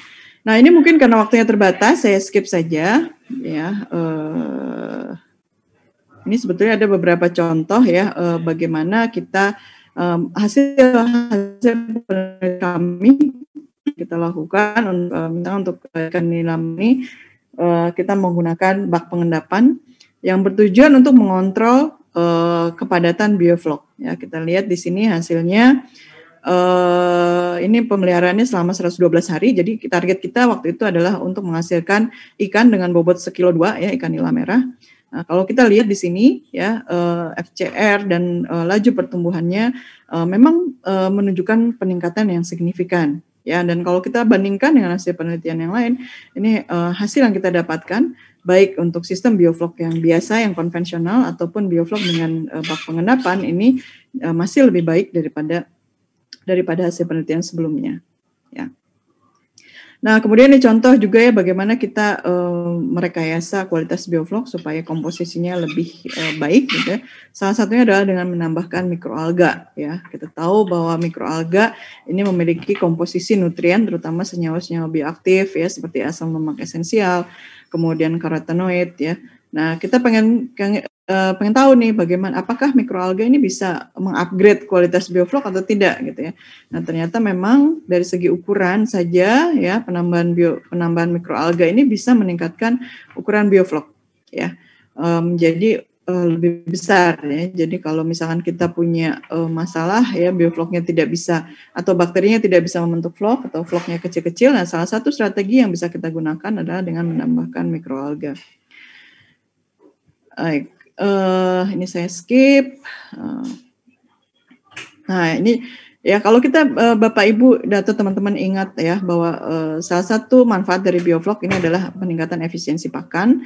nah ini mungkin karena waktunya terbatas, saya skip saja. Ya, uh, ini sebetulnya ada beberapa contoh ya uh, bagaimana kita um, hasil hasil kami kita lakukan eh, untuk untuk kenilam ini uh, kita menggunakan bak pengendapan yang bertujuan untuk mengontrol uh, kepadatan bioflok. Ya, kita lihat di sini hasilnya uh, ini pemeliharaannya selama 112 hari. Jadi target kita waktu itu adalah untuk menghasilkan ikan dengan bobot sekilo dua ya ikan nila merah. Nah, kalau kita lihat di sini ya uh, eh, FCR dan uh, laju pertumbuhannya uh, memang uh, menunjukkan peningkatan yang signifikan ya dan kalau kita bandingkan dengan hasil penelitian yang lain ini uh, hasil yang kita dapatkan baik untuk sistem bioflok yang biasa yang konvensional ataupun bioflok dengan uh, bak pengendapan ini uh, masih lebih baik daripada daripada hasil penelitian sebelumnya. Ya. Nah, kemudian ini contoh juga ya bagaimana kita uh, merekayasa kualitas bioflok supaya komposisinya lebih uh, baik gitu. Ya. Salah satunya adalah dengan menambahkan mikroalga ya. Kita tahu bahwa mikroalga ini memiliki komposisi nutrien terutama senyawa-senyawa bioaktif ya seperti asam lemak esensial, kemudian karotenoid ya. Nah, kita pengen uh, pengen tahu nih bagaimana apakah mikroalga ini bisa mengupgrade kualitas bioflok atau tidak gitu ya. Nah, ternyata memang dari segi ukuran saja ya penambahan bio penambahan mikroalga ini bisa meningkatkan ukuran bioflok ya. menjadi um, eh, lebih besar ya. Jadi kalau misalkan kita punya uh, masalah ya biofloknya tidak bisa atau bakterinya tidak bisa membentuk flok atau floknya kecil-kecil, nah salah satu strategi yang bisa kita gunakan adalah dengan menambahkan mikroalga. Baik uh, ini saya skip. Uh, nah ini ya kalau kita uh, Bapak Ibu data teman-teman ingat ya bahwa uh, salah satu manfaat dari bioflok ini adalah peningkatan efisiensi pakan.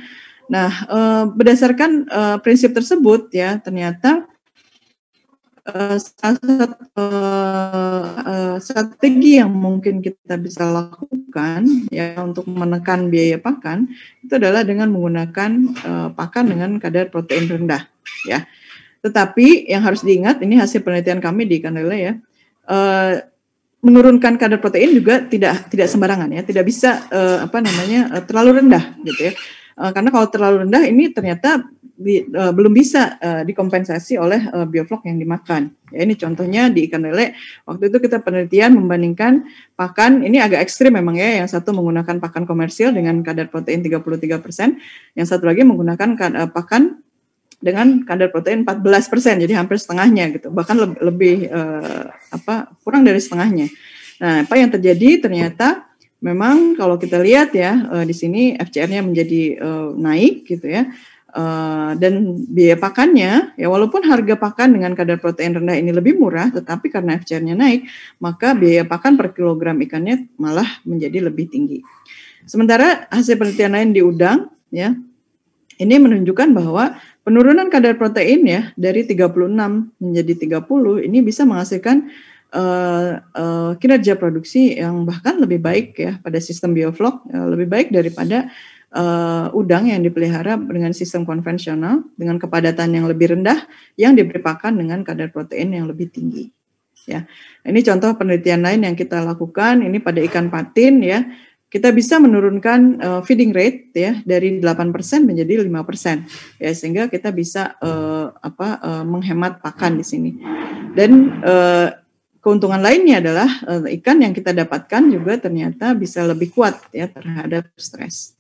Nah uh, berdasarkan uh, prinsip tersebut ya ternyata Eh, satu uh, strategi yang mungkin kita bisa lakukan ya untuk menekan biaya pakan itu adalah dengan menggunakan uh, pakan dengan kadar protein rendah ya. Tetapi yang harus diingat ini hasil penelitian kami di Kanela ya. Uh, menurunkan kadar protein juga tidak tidak sembarangan ya, tidak bisa uh, apa namanya uh, terlalu rendah gitu ya. Eh, karena kalau terlalu rendah ini ternyata bi, uh, belum bisa uh, dikompensasi oleh uh, bioflok yang dimakan. Ya, ini contohnya di ikan lele. Waktu itu kita penelitian membandingkan pakan, ini agak ekstrim memang ya, yang satu menggunakan pakan komersil dengan kadar protein 33%, yang satu lagi menggunakan uh, pakan dengan kadar protein 14%, jadi hampir setengahnya gitu, bahkan lebih, lebih uh, apa kurang dari setengahnya. Nah, apa yang terjadi ternyata memang kalau kita lihat ya uh, di sini FCR-nya menjadi uh, naik gitu ya. Uh, dan biaya pakannya ya walaupun harga pakan dengan kadar protein rendah ini lebih murah tetapi karena FCR-nya naik maka biaya pakan per kilogram ikannya malah menjadi lebih tinggi. Sementara hasil penelitian lain di udang ya ini menunjukkan bahwa penurunan kadar protein ya dari 36 menjadi 30 ini bisa menghasilkan Eh, eh, kinerja produksi yang bahkan lebih baik ya pada sistem bioflok ya, lebih baik daripada uh, udang yang dipelihara dengan sistem konvensional dengan kepadatan yang lebih rendah yang diberi pakan dengan kadar protein yang lebih tinggi ya ini contoh penelitian lain yang kita lakukan ini pada ikan patin ya kita bisa menurunkan uh, feeding rate ya dari 8% menjadi 5% ya sehingga kita bisa uh, apa uh, menghemat pakan di sini. Dan uh, keuntungan lainnya adalah uh, ikan yang kita dapatkan juga ternyata bisa lebih kuat ya terhadap stres.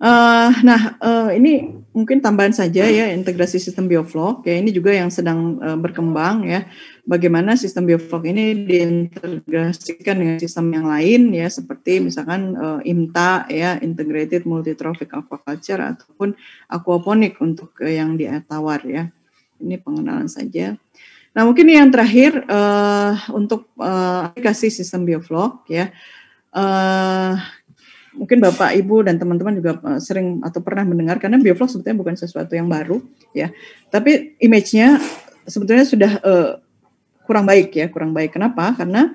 Uh, nah, uh, ini mungkin tambahan saja ya integrasi sistem bioflok. Ya, ini juga yang sedang uh, berkembang ya. Bagaimana sistem bioflok ini diintegrasikan dengan sistem yang lain ya, seperti misalkan uh, IMTA ya, Integrated Multitrophic Aquaculture ataupun aquaponik untuk uh, yang di tawar ya. Ini pengenalan saja. Nah, mungkin yang terakhir uh, untuk uh, aplikasi sistem bioflog ya. Uh, mungkin Bapak, Ibu dan teman-teman juga sering atau pernah mendengar karena bioflog sebetulnya bukan sesuatu yang baru ya. Tapi image-nya sebetulnya sudah uh, kurang baik ya, kurang baik. Kenapa? Karena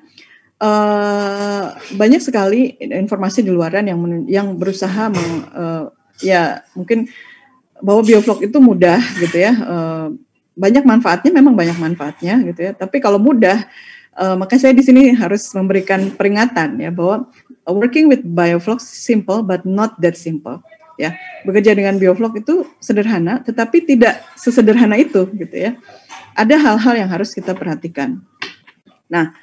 uh, banyak sekali informasi di luaran yang yang berusaha meng, uh, ya mungkin bahwa bioflog itu mudah gitu ya. Uh, banyak manfaatnya memang banyak manfaatnya gitu ya tapi kalau mudah uh, makanya saya di sini harus memberikan peringatan ya bahwa eh, working with bioflux simple but not that simple ya bekerja dengan bioflux itu sederhana tetapi tidak sesederhana itu gitu ya ada hal-hal yang harus kita perhatikan nah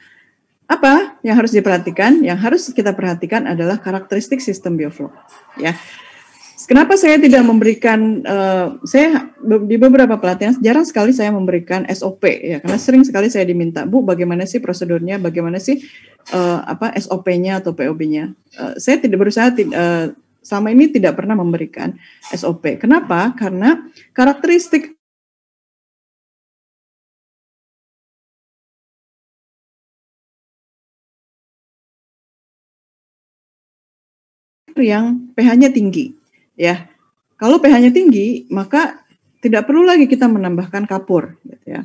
apa yang harus diperhatikan yang harus kita perhatikan adalah karakteristik sistem bioflux ya Kenapa saya tidak memberikan uh, saya di beberapa pelatihan jarang sekali saya memberikan SOP ya karena sering sekali saya diminta Bu bagaimana sih prosedurnya bagaimana sih uh, apa SOP-nya atau POB-nya uh, eh, saya tidak berusaha uh, sama ini tidak pernah memberikan SOP kenapa karena karakteristik yang pH-nya tinggi ya. Kalau pH-nya tinggi, maka tidak perlu lagi kita menambahkan kapur gitu ya.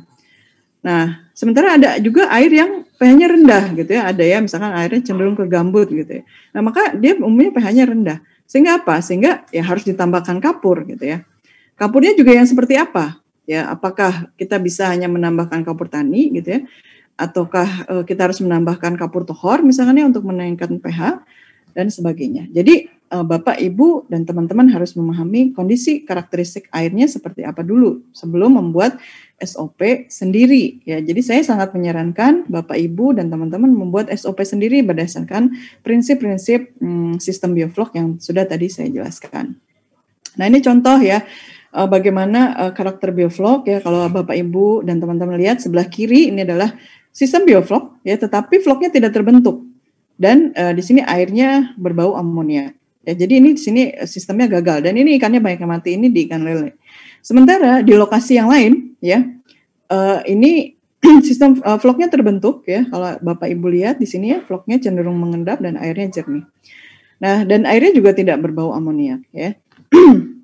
Nah, sementara ada juga air yang pH-nya rendah gitu ya. Ada ya misalkan airnya cenderung ke gambut gitu ya. Nah, maka dia umumnya pH-nya rendah. Sehingga apa? Sehingga ya harus ditambahkan kapur gitu ya. Kapurnya juga yang seperti apa? Ya, apakah kita bisa hanya menambahkan kapur tani gitu ya? Ataukah e, kita harus menambahkan kapur tohor misalnya untuk menaikkan pH dan sebagainya. Jadi uh, Bapak, Ibu, dan teman-teman harus memahami kondisi karakteristik airnya seperti apa dulu sebelum membuat SOP sendiri. Ya, jadi saya sangat menyarankan Bapak, Ibu, dan teman-teman membuat SOP sendiri berdasarkan prinsip-prinsip hmm, sistem bioflok yang sudah tadi saya jelaskan. Nah, ini contoh ya eh, bagaimana eh, karakter bioflok ya kalau Bapak, Ibu, dan teman-teman lihat sebelah kiri ini adalah sistem bioflok ya tetapi floknya tidak terbentuk dan uh, di sini airnya berbau amonia. Ya, jadi ini di sini eh, sistemnya gagal dan ini ikannya banyak yang mati ini di ikan lele. Sementara di lokasi yang lain ya uh, ini [clears throat] sistem uh, vlognya terbentuk ya kalau Bapak Ibu lihat di sini ya vlognya cenderung mengendap dan airnya jernih. Nah, dan airnya juga tidak berbau amonia ya. [clears throat]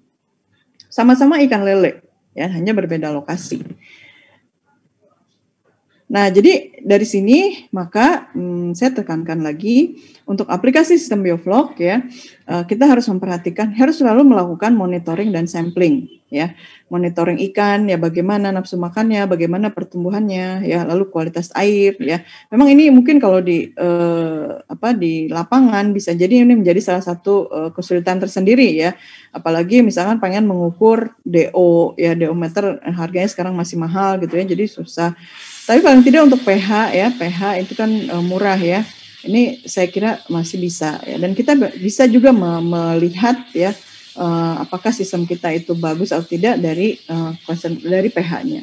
Sama-sama ikan lele ya, hanya berbeda lokasi. Nah, jadi dari sini maka hmm, saya tekankan lagi untuk aplikasi sistem bioflok ya, eh, kita harus memperhatikan harus selalu melakukan monitoring dan sampling ya. Monitoring ikan ya bagaimana nafsu makannya, bagaimana pertumbuhannya ya, lalu kualitas air ya. Memang ini mungkin kalau di uh, apa di lapangan bisa jadi ini menjadi salah satu uh, kesulitan tersendiri ya. Apalagi misalkan pengen mengukur DO ya, DO meter harganya sekarang masih mahal gitu ya. Jadi susah tapi paling tidak untuk PH ya, PH itu kan uh, murah ya. Ini saya kira masih bisa ya. Dan kita bisa juga me melihat ya uh, apakah sistem kita itu bagus atau tidak dari uh, dari PH-nya.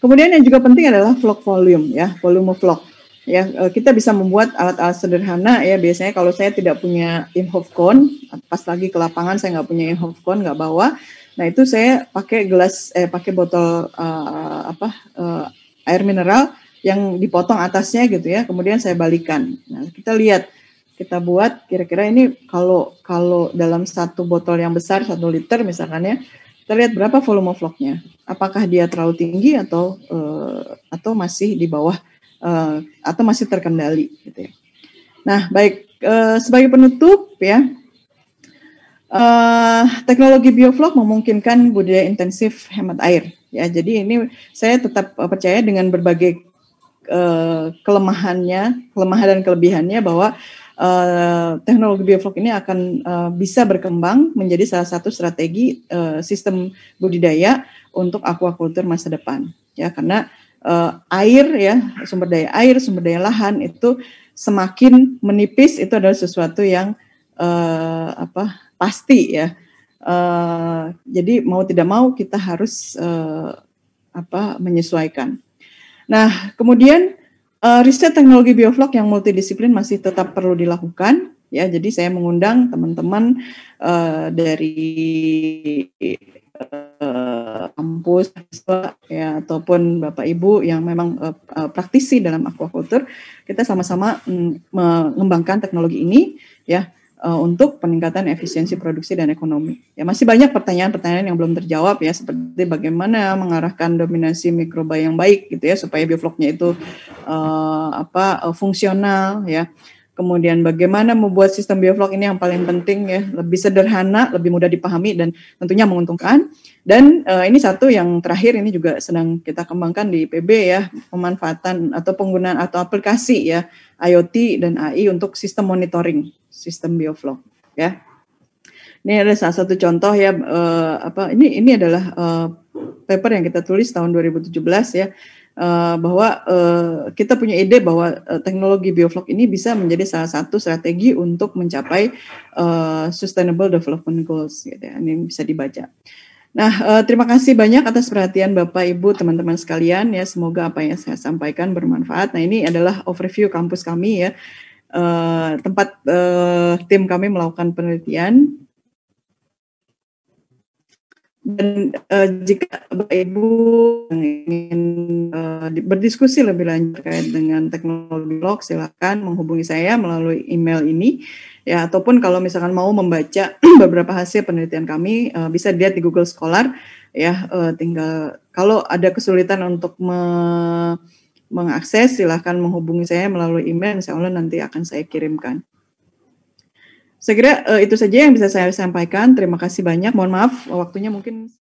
Kemudian yang juga penting adalah vlog volume ya, volume vlog. Ya, uh, kita bisa membuat alat-alat sederhana ya. Biasanya kalau saya tidak punya Imhofcon, pas lagi ke lapangan saya nggak punya Imhofcon, nggak bawa. Nah itu saya pakai gelas, eh pakai botol uh, apa? Uh, air mineral yang dipotong atasnya gitu ya, kemudian saya balikan. Nah, kita lihat kita buat kira-kira ini kalau kalau dalam satu botol yang besar satu liter misalkan ya kita lihat berapa volume vlognya apakah dia terlalu tinggi atau uh, atau masih di bawah uh, atau masih terkendali gitu ya nah baik uh, sebagai penutup ya Uh, teknologi bioflok memungkinkan budaya intensif hemat air. Ya, jadi ini saya tetap eh, percaya dengan berbagai uh, kelemahannya, kelemahan dan kelebihannya bahwa uh, teknologi bioflok ini akan uh, bisa berkembang menjadi salah satu strategi uh, sistem budidaya untuk aquaculture masa depan. Ya, karena uh, air ya, sumber daya air, sumber daya lahan itu semakin menipis itu adalah sesuatu yang uh, apa pasti ya. Uh, jadi mau tidak mau kita harus uh, apa menyesuaikan. Nah, kemudian uh, riset teknologi bioflok yang multidisiplin masih tetap perlu dilakukan ya. Jadi saya mengundang teman-teman uh, dari kampus ya ataupun Bapak Ibu yang memang praktisi dalam aquaculture, kita sama-sama mm, mengembangkan teknologi ini ya uh, untuk peningkatan efisiensi produksi dan ekonomi. Ya masih banyak pertanyaan-pertanyaan yang belum terjawab ya seperti bagaimana mengarahkan dominasi mikroba yang baik gitu ya supaya biofloknya itu uh, apa uh, fungsional ya. Kemudian bagaimana membuat sistem bioflok ini yang paling penting ya, lebih sederhana, lebih mudah dipahami dan tentunya menguntungkan. Dan uh, ini satu yang terakhir ini juga sedang kita kembangkan di PB ya, pemanfaatan atau penggunaan atau aplikasi ya IoT dan AI untuk sistem monitoring sistem bioflok ya. Ini ada salah satu contoh ya uh, apa ini ini adalah uh, paper yang kita tulis tahun 2017 ya Eh, bahwa uh, kita punya ide bahwa uh, teknologi bioflok ini bisa menjadi salah satu strategi untuk mencapai uh, sustainable development goals gitu ya. Ini bisa dibaca. Nah, terima kasih banyak atas perhatian Bapak Ibu, teman-teman sekalian ya. Semoga apa yang saya sampaikan bermanfaat. Nah, ini adalah overview kampus kami ya. tempat tim kami melakukan penelitian dan uh, jika Bapak Ibu ingin uh, berdiskusi lebih lanjut terkait dengan teknologi log silakan menghubungi saya melalui email ini ya ataupun kalau misalkan mau membaca [clears throat] beberapa hasil penelitian kami uh, bisa dilihat di Google Scholar ya uh, tinggal kalau ada kesulitan untuk me mengakses silahkan menghubungi saya melalui email insya Allah nanti akan saya kirimkan. Saya kira uh, eh, itu saja yang bisa saya sampaikan. Terima kasih banyak. Mohon maaf waktunya mungkin